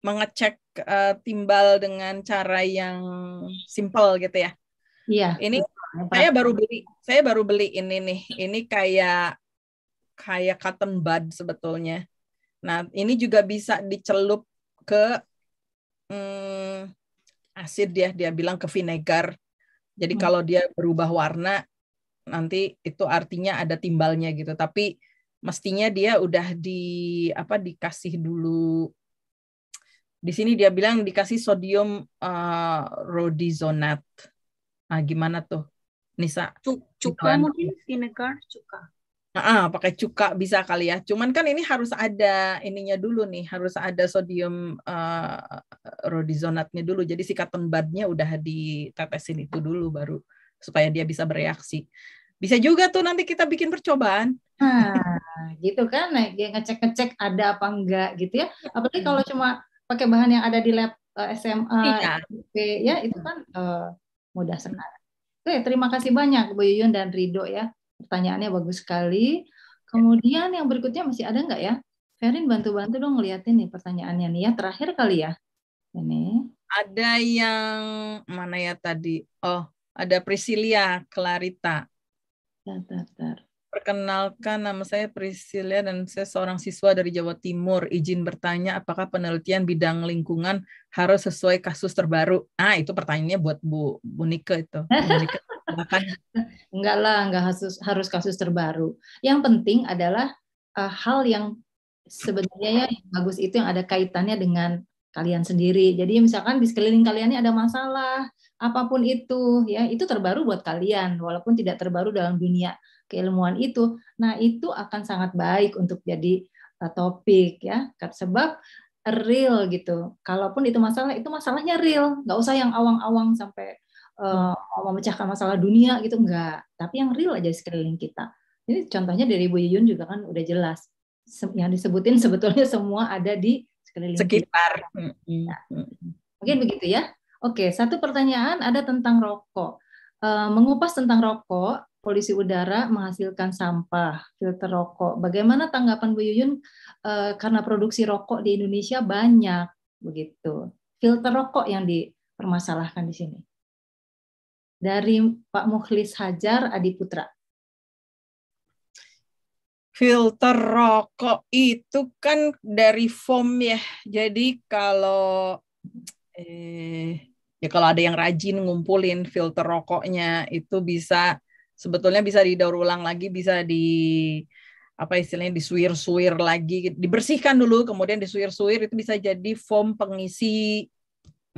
mengecek uh, timbal dengan cara yang simple gitu ya. Iya. Ini saya baru beli, saya baru beli ini nih. Ini kayak kayak cotton bud sebetulnya. Nah, ini juga bisa dicelup ke hmm, asid ya dia bilang ke vinegar. Jadi hmm. kalau dia berubah warna nanti itu artinya ada timbalnya gitu. Tapi mestinya dia udah di apa dikasih dulu di sini dia bilang dikasih sodium uh, eh, rodizonat. Nah, gimana tuh? Nisa. Cuka gitu kan? mungkin vinegar cuka. Ah, pakai cuka bisa kali ya. Cuman kan ini harus ada ininya dulu nih, harus ada sodium uh, rodizonatnya dulu. Jadi si cotton budnya udah ditetesin itu dulu baru supaya dia bisa bereaksi. Bisa juga tuh nanti kita bikin percobaan. Nah, gitu kan, nah, dia ngecek-ngecek ada apa enggak gitu ya. Iya. Apalagi kalau cuma pakai bahan yang ada di lab uh, eh, SMA, iya. SMP, ya itu kan uh, mudah sekali. Oke, terima kasih banyak Bu Yuyun dan Rido ya Pertanyaannya bagus sekali. Ya. Kemudian yang berikutnya masih ada nggak ya? Ferin bantu-bantu dong ngeliatin nih pertanyaannya nih ya. Terakhir kali ya. Ini. Ada yang mana ya tadi? Oh, ada Priscilia Clarita. Perkenalkan nama saya Priscilia dan saya seorang siswa dari Jawa Timur. Izin bertanya apakah penelitian bidang lingkungan harus sesuai kasus terbaru? Ah, itu pertanyaannya buat Bu, Bu itu. Bu Nike. bahkan enggak lah enggak harus harus kasus terbaru yang penting adalah uh, hal yang sebenarnya ya yang bagus itu yang ada kaitannya dengan kalian sendiri jadi misalkan di sekeliling kalian ini ada masalah apapun itu ya itu terbaru buat kalian walaupun tidak terbaru dalam dunia keilmuan itu nah itu akan sangat baik untuk jadi uh, topik ya sebab real gitu kalaupun itu masalah itu masalahnya real nggak usah yang awang-awang sampai uh, memecahkan masalah dunia gitu enggak tapi yang real aja sekeliling kita ini contohnya dari Bu Yuyun juga kan udah jelas yang disebutin sebetulnya semua ada di sekeliling sekitar kita. Hmm, hmm, mungkin begitu ya oke satu pertanyaan ada tentang rokok uh, mengupas tentang rokok polisi udara menghasilkan sampah filter rokok. Bagaimana tanggapan Bu Yuyun e, karena produksi rokok di Indonesia banyak begitu. Filter rokok yang dipermasalahkan di sini dari Pak Mukhlis Hajar Adi Putra, Filter rokok itu kan dari foam ya. Jadi kalau eh, ya kalau ada yang rajin ngumpulin filter rokoknya itu bisa sebetulnya bisa didaur ulang lagi, bisa di apa istilahnya disuir-suir lagi, dibersihkan dulu, kemudian disuir-suir itu bisa jadi foam pengisi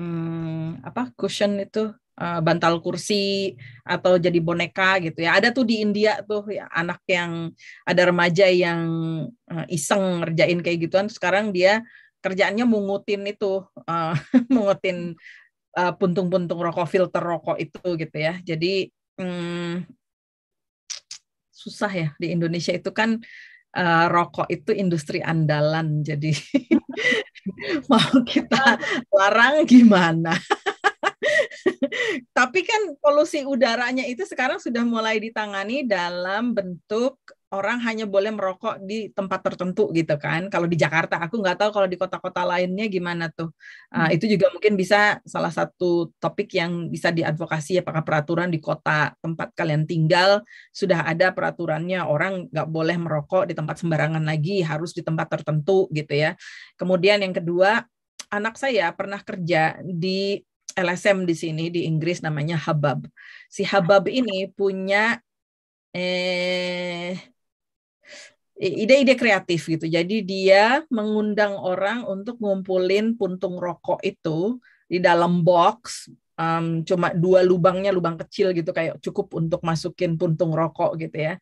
hmm, apa cushion itu Eh, bantal kursi atau jadi boneka gitu ya. Ada tuh di India tuh ya, anak yang ada remaja yang uh, iseng ngerjain kayak gituan. Sekarang dia kerjaannya mungutin itu, uh, mungutin uh, puntung-puntung rokok filter rokok itu gitu ya. Jadi hmm, susah ya di Indonesia itu kan uh, rokok itu industri andalan jadi mau kita iya. larang gimana Tapi kan polusi udaranya itu sekarang sudah mulai ditangani dalam bentuk orang hanya boleh merokok di tempat tertentu gitu kan. Kalau di Jakarta, aku nggak tahu kalau di kota-kota lainnya gimana tuh. Uh, itu juga mungkin bisa salah satu topik yang bisa diadvokasi apakah peraturan di kota tempat kalian tinggal sudah ada peraturannya orang nggak boleh merokok di tempat sembarangan lagi, harus di tempat tertentu gitu ya. Kemudian yang kedua, anak saya pernah kerja di LSM di sini di Inggris namanya Habab. Si Habab ini punya eh, ide-ide kreatif gitu. Jadi dia mengundang orang untuk ngumpulin puntung rokok itu di dalam box um, cuma dua lubangnya lubang kecil gitu kayak cukup untuk masukin puntung rokok gitu ya.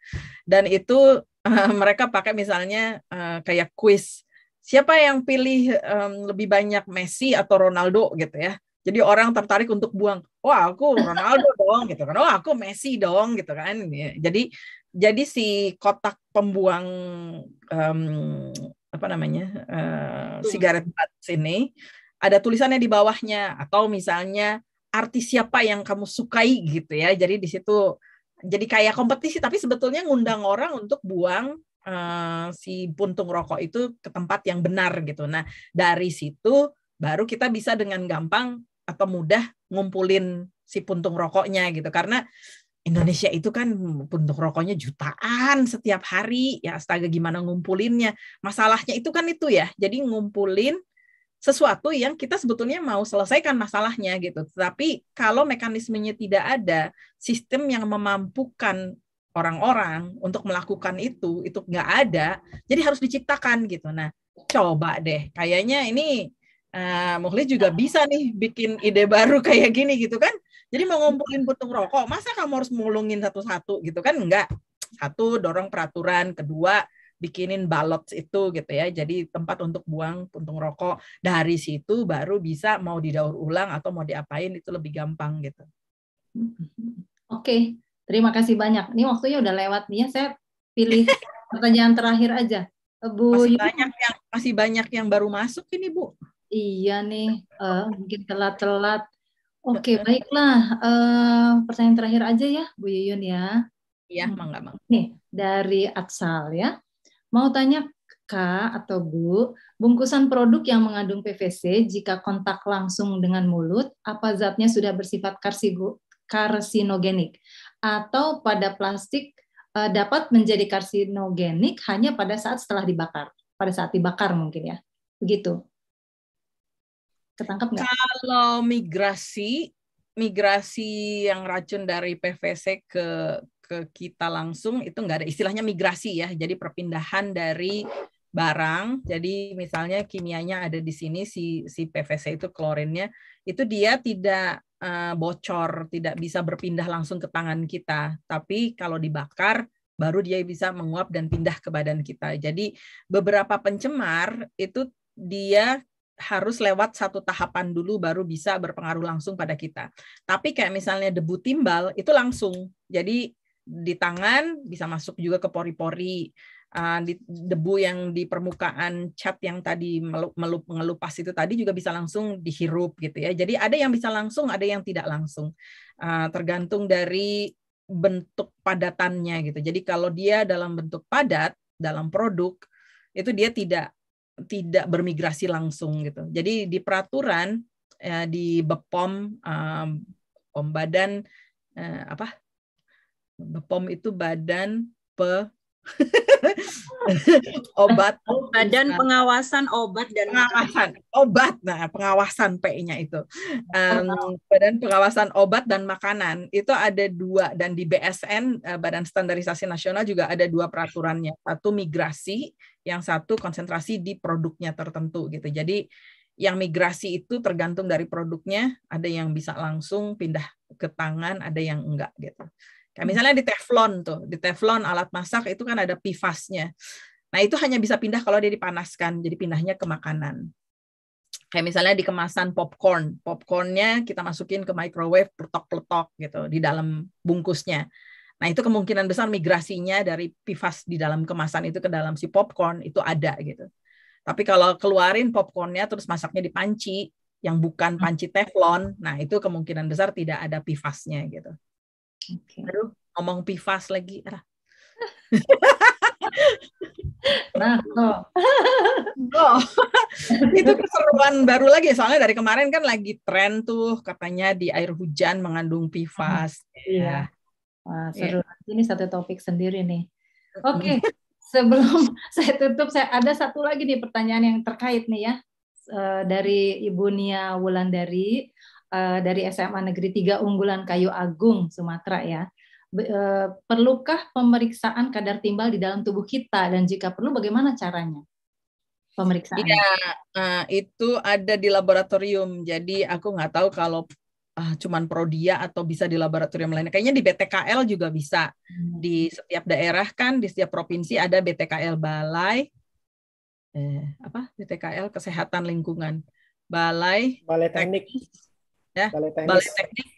Dan itu uh, mereka pakai misalnya uh, kayak quiz siapa yang pilih um, lebih banyak Messi atau Ronaldo gitu ya. Jadi orang tertarik untuk buang, wah oh, aku Ronaldo dong gitu kan, oh aku Messi dong gitu kan. Iya. Jadi jadi si kotak pembuang um, apa namanya uh, sigaret butts ini ada tulisannya di bawahnya atau misalnya artis siapa yang kamu sukai gitu ya. Jadi di situ jadi kayak kompetisi tapi sebetulnya ngundang orang untuk buang Uh, si puntung rokok itu ke tempat yang benar gitu. Nah, dari situ baru kita bisa dengan gampang atau mudah ngumpulin si puntung rokoknya gitu karena Indonesia itu kan puntung rokoknya jutaan setiap hari ya astaga gimana ngumpulinnya masalahnya itu kan itu ya jadi ngumpulin sesuatu yang kita sebetulnya mau selesaikan masalahnya gitu tapi kalau mekanismenya tidak ada sistem yang memampukan orang-orang untuk melakukan itu itu nggak ada jadi harus diciptakan gitu nah coba deh kayaknya ini Nah, Muhlis juga bisa nih bikin ide baru kayak gini gitu kan. Jadi mau ngumpulin puntung rokok, masa kamu harus mulungin satu-satu gitu kan? Enggak. Satu, dorong peraturan. Kedua, bikinin balot itu gitu ya. Jadi tempat untuk buang puntung rokok. Dari situ baru bisa mau didaur ulang atau mau diapain itu lebih gampang gitu. Oke, terima kasih banyak. Ini waktunya udah lewat nih ya. Saya pilih pertanyaan terakhir aja. Eh, Bu, masih banyak yang masih banyak yang baru masuk ini Bu. Iya nih, uh, mungkin telat-telat. Oke, okay, baiklah. Uh, pertanyaan terakhir aja ya, Bu Yuyun ya. Iya, emang hmm. enggak, Nih, dari Atsal ya. Mau tanya Kak atau Bu, bungkusan produk yang mengandung PVC jika kontak langsung dengan mulut, apa zatnya sudah bersifat karsinogenik? Atau pada plastik uh, dapat menjadi karsinogenik hanya pada saat setelah dibakar? Pada saat dibakar mungkin ya. Begitu. Ketangkap nggak? Kalau migrasi, migrasi yang racun dari PVC ke ke kita langsung itu nggak ada istilahnya migrasi ya. Jadi perpindahan dari barang. Jadi misalnya kimianya ada di sini si si PVC itu klorinnya itu dia tidak uh, bocor, tidak bisa berpindah langsung ke tangan kita. Tapi kalau dibakar baru dia bisa menguap dan pindah ke badan kita. Jadi beberapa pencemar itu dia harus lewat satu tahapan dulu baru bisa berpengaruh langsung pada kita. Tapi kayak misalnya debu timbal itu langsung. Jadi di tangan bisa masuk juga ke pori-pori. Uh, di, debu yang di permukaan cat yang tadi melup, melup, itu tadi juga bisa langsung dihirup gitu ya. Jadi ada yang bisa langsung, ada yang tidak langsung. Uh, tergantung dari bentuk padatannya gitu. Jadi kalau dia dalam bentuk padat dalam produk itu dia tidak tidak bermigrasi langsung gitu. Jadi di peraturan ya, di Bepom um, om Badan uh, apa? Bepom itu Badan pe obat badan pengawasan obat dan pengawasan obat nah pengawasan p-nya itu um, badan pengawasan obat dan makanan itu ada dua dan di BSN badan standarisasi nasional juga ada dua peraturannya satu migrasi yang satu konsentrasi di produknya tertentu gitu. Jadi yang migrasi itu tergantung dari produknya, ada yang bisa langsung pindah ke tangan, ada yang enggak gitu. Kayak hmm. misalnya di teflon tuh, di teflon alat masak itu kan ada pivasnya. Nah, itu hanya bisa pindah kalau dia dipanaskan, jadi pindahnya ke makanan. Kayak misalnya di kemasan popcorn, popcornnya kita masukin ke microwave, peletok pletok gitu di dalam bungkusnya. Nah, itu kemungkinan besar migrasinya dari pivas di dalam kemasan itu ke dalam si popcorn itu ada gitu. Tapi kalau keluarin popcornnya terus masaknya di panci yang bukan hmm. panci teflon, nah itu kemungkinan besar tidak ada pivasnya gitu. Okay. Aduh, ngomong pivas lagi. nah, oh. itu keseruan baru lagi soalnya dari kemarin kan lagi tren tuh katanya di air hujan mengandung pivas. Hmm, iya. Yeah. Wah, iya. seru. Yeah. Ini satu topik sendiri nih. Oke, okay. sebelum saya tutup, saya ada satu lagi nih pertanyaan yang terkait nih ya eh, dari Ibu Nia Wulandari eh, dari SMA Negeri 3 Unggulan Kayu Agung Sumatera ya. Eh, perlukah pemeriksaan kadar timbal di dalam tubuh kita dan jika perlu bagaimana caranya? Pemeriksaan. Iya, nah, itu ada di laboratorium. Jadi aku nggak tahu kalau uh, cuman prodia atau bisa di laboratorium lainnya. Kayaknya di BTKL juga bisa. Hmm. Di setiap daerah kan, di setiap provinsi ada BTKL Balai eh apa? BTKL Kesehatan Lingkungan. Balai Balai Teknik. ya, Balai Teknik. Balai Teknik.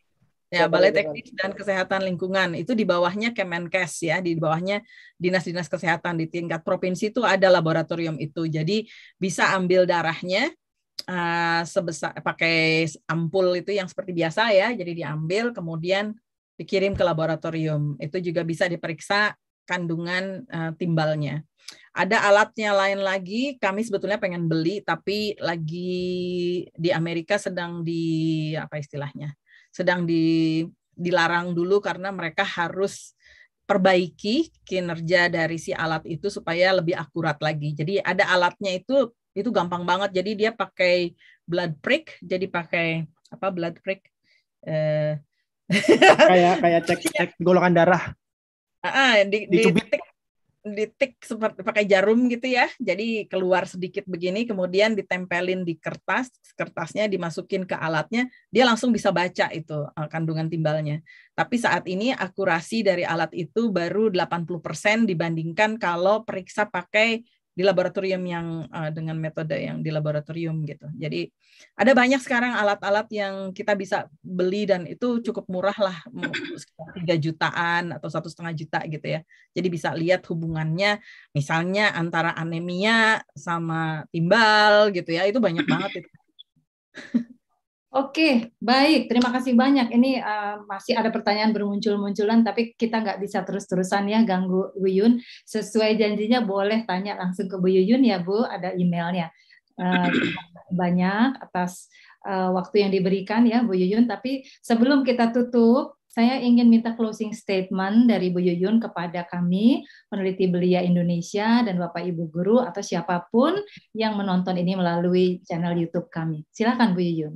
Ya, iya, Balai Teknik dan Kesehatan Lingkungan itu di bawahnya Kemenkes ya, di bawahnya dinas-dinas kesehatan di tingkat provinsi itu ada laboratorium itu. Jadi bisa ambil darahnya, uh, sebesar pakai ampul itu yang seperti biasa ya. Jadi diambil kemudian dikirim ke laboratorium. Itu juga bisa diperiksa kandungan uh, timbalnya. Ada alatnya lain lagi, kami sebetulnya pengen beli tapi lagi di Amerika sedang di apa istilahnya? Sedang di dilarang dulu karena mereka harus perbaiki kinerja dari si alat itu supaya lebih akurat lagi. Jadi ada alatnya itu itu gampang banget jadi dia pakai blood prick jadi pakai apa blood prick eh, kayak kayak cek iya. cek golongan darah ah di, Dicubit. di tik ditik seperti pakai jarum gitu ya jadi keluar sedikit begini kemudian ditempelin di kertas kertasnya dimasukin ke alatnya dia langsung bisa baca itu eh, kandungan timbalnya tapi saat ini akurasi dari alat itu baru 80% dibandingkan kalau periksa pakai di laboratorium yang uh, dengan metode yang di laboratorium gitu. Jadi ada banyak sekarang alat-alat yang kita bisa beli dan itu cukup murah lah, tiga jutaan atau satu setengah juta gitu ya. Jadi bisa lihat hubungannya, misalnya antara anemia sama timbal gitu ya, itu banyak banget itu. Oke, baik. Terima kasih banyak. Ini uh, masih ada pertanyaan bermuncul-munculan, tapi kita nggak bisa terus-terusan ya ganggu Bu Yun. Sesuai janjinya boleh tanya langsung ke Bu Yun ya Bu, ada emailnya. Uh, banyak atas uh, waktu yang diberikan ya Bu Yun. Tapi sebelum kita tutup, saya ingin minta closing statement dari Bu Yuyun kepada kami, peneliti belia Indonesia dan Bapak Ibu guru atau siapapun yang menonton ini melalui channel YouTube kami. Silakan Bu Yuyun.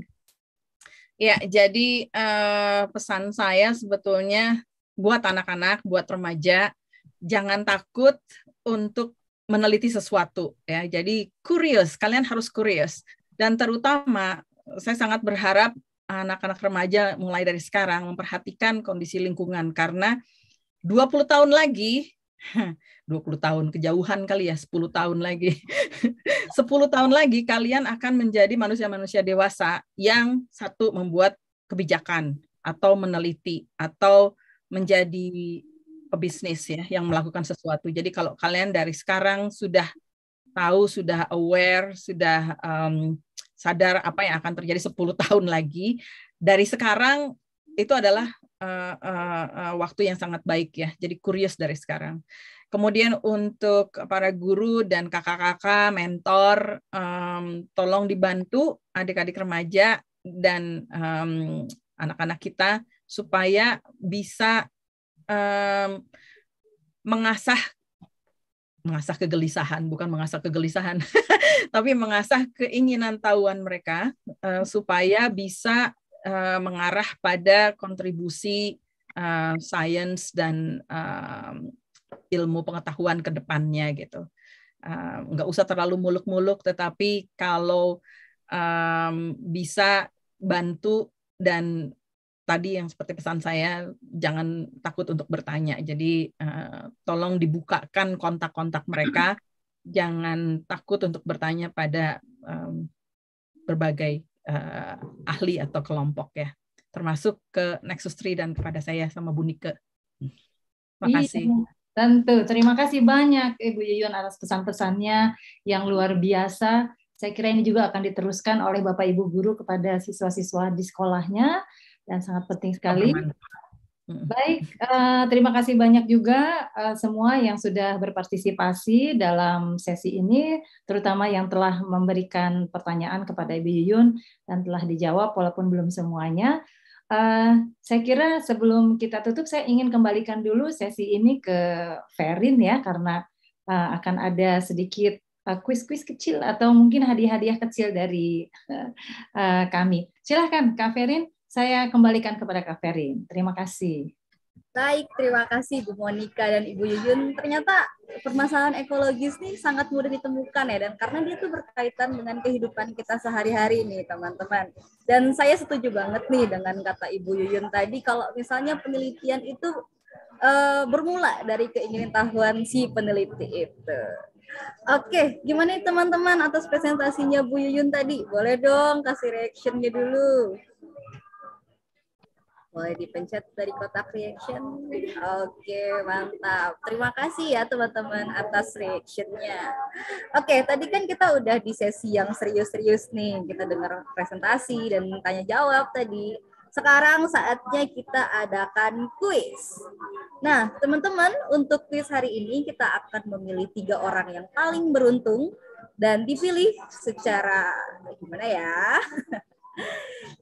Ya, jadi uh, pesan saya sebetulnya buat anak-anak, buat remaja, jangan takut untuk meneliti sesuatu ya. Jadi curious, kalian harus curious dan terutama saya sangat berharap anak-anak remaja mulai dari sekarang memperhatikan kondisi lingkungan karena 20 tahun lagi 20 tahun kejauhan kali ya, 10 tahun lagi. 10 tahun lagi kalian akan menjadi manusia-manusia dewasa yang satu membuat kebijakan atau meneliti atau menjadi pebisnis ya yang melakukan sesuatu. Jadi kalau kalian dari sekarang sudah tahu, sudah aware, sudah um, sadar apa yang akan terjadi 10 tahun lagi, dari sekarang itu adalah uh, uh, uh, waktu yang sangat baik ya. Jadi curious dari sekarang. Kemudian untuk para guru dan kakak-kakak, mentor, um, tolong dibantu adik-adik remaja dan anak anak-anak kita supaya bisa um, mengasah mengasah kegelisahan bukan mengasah kegelisahan tapi mengasah keinginan tahuan mereka uh, supaya bisa Eh, mengarah pada kontribusi uh, sains dan uh, ilmu pengetahuan ke depannya gitu. Uh, nggak usah terlalu muluk-muluk, tetapi kalau um, bisa bantu dan tadi yang seperti pesan saya jangan takut untuk bertanya. Jadi uh, tolong dibukakan kontak-kontak mereka, hmm. jangan takut untuk bertanya pada um, berbagai uh, ahli atau kelompok ya, termasuk ke Nexus 3 dan kepada saya sama Bu Nike. Terima Iya, tentu. Terima kasih banyak Ibu eh, Yuyun atas pesan-pesannya yang luar biasa. Saya kira ini juga akan diteruskan oleh Bapak Ibu guru kepada siswa-siswa di sekolahnya dan sangat penting sekali. Baik, uh, terima kasih banyak juga uh, semua yang sudah berpartisipasi dalam sesi ini, terutama yang telah memberikan pertanyaan kepada Ibu Yuyun dan telah dijawab walaupun belum semuanya. Uh, saya kira sebelum kita tutup, saya ingin kembalikan dulu sesi ini ke Ferin ya, karena uh, akan ada sedikit kuis-kuis uh, kecil atau mungkin hadiah-hadiah kecil dari uh, uh, kami. Silahkan, Kak Ferin saya kembalikan kepada Kak Ferin. Terima kasih. Baik, terima kasih Bu Monika dan Ibu Yuyun. Ternyata permasalahan ekologis ini sangat mudah ditemukan ya, dan karena dia tuh berkaitan dengan kehidupan kita sehari-hari nih teman-teman. Dan saya setuju banget nih dengan kata Ibu Yuyun tadi, kalau misalnya penelitian itu e, bermula dari keinginan tahuan si peneliti itu. Oke, gimana nih teman-teman atas presentasinya Bu Yuyun tadi? Boleh dong kasih reactionnya dulu. Boleh dipencet dari kotak reaction. Oke, mantap. Terima kasih ya teman-teman atas reactionnya. Oke, tadi kan kita udah di sesi yang serius-serius nih. Kita dengar presentasi dan tanya jawab tadi. Sekarang saatnya kita adakan quiz. Nah, teman-teman, untuk quiz hari ini kita akan memilih tiga orang yang paling beruntung dan dipilih secara gimana ya.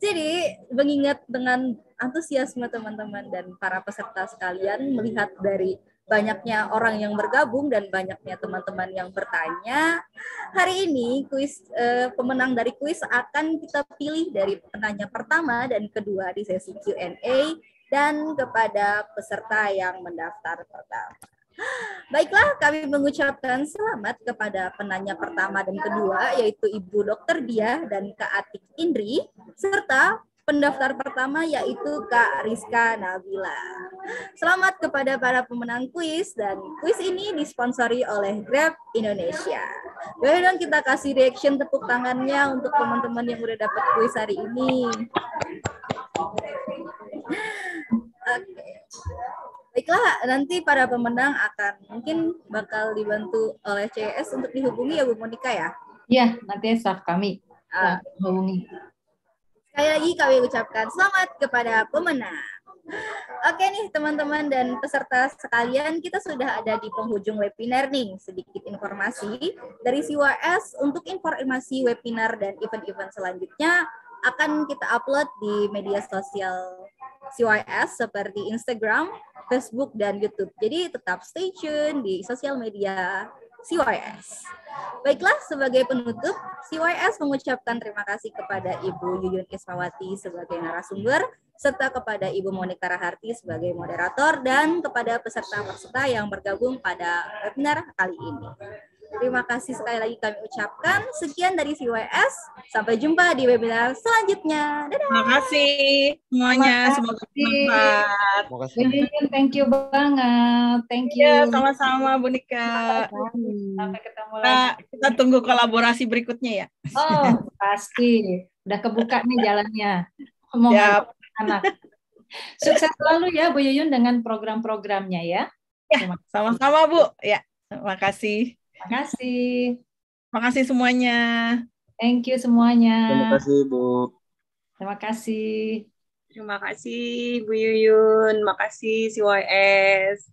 Jadi, mengingat dengan antusiasme teman-teman dan para peserta sekalian melihat dari banyaknya orang yang bergabung dan banyaknya teman-teman yang bertanya. Hari ini kuis eh, pemenang dari kuis akan kita pilih dari penanya pertama dan kedua di sesi Q&A dan kepada peserta yang mendaftar pertama. Baiklah, kami mengucapkan selamat kepada penanya pertama dan kedua, yaitu Ibu dokter Dia dan Kak Atik Indri, serta Pendaftar pertama yaitu Kak Rizka Nabila. Selamat kepada para pemenang kuis dan kuis ini disponsori oleh Grab Indonesia. Boleh dong kita kasih reaction tepuk tangannya untuk teman-teman yang udah dapat kuis hari ini. Oke. Baiklah, nanti para pemenang akan mungkin bakal dibantu oleh CS untuk dihubungi ya Bu Monika ya? Iya, nanti staff kami uh, hubungi. Sekali lagi kami ucapkan selamat kepada pemenang. Oke nih teman-teman dan peserta sekalian, kita sudah ada di penghujung webinar nih. Sedikit informasi dari CYS untuk informasi webinar dan event-event selanjutnya akan kita upload di media sosial CYS seperti Instagram, Facebook, dan YouTube. Jadi tetap stay tune di sosial media CYS. Baiklah, sebagai penutup, CYS mengucapkan terima kasih kepada Ibu Yuyun Ismawati sebagai narasumber, serta kepada Ibu Monika Raharti sebagai moderator, dan kepada peserta-peserta yang bergabung pada webinar kali ini. Terima kasih sekali lagi kami ucapkan. Sekian dari CYS. Sampai jumpa di webinar selanjutnya. Dadah. Terima kasih semuanya. Semoga bermanfaat. Terima kasih. Thank you banget. Thank iya, you. sama-sama Bu Nika. Sampai ketemu lagi. kita tunggu kolaborasi berikutnya ya. Oh, pasti. Udah kebuka nih jalannya. Mau ya. anak. Sukses selalu ya Bu Yuyun dengan program-programnya ya. Ya, sama-sama Bu. Ya, terima kasih. Terima kasih. Terima kasih semuanya. Thank you semuanya. Terima kasih, Bu. Terima kasih. Terima kasih Bu Yuyun, terima makasih CYS.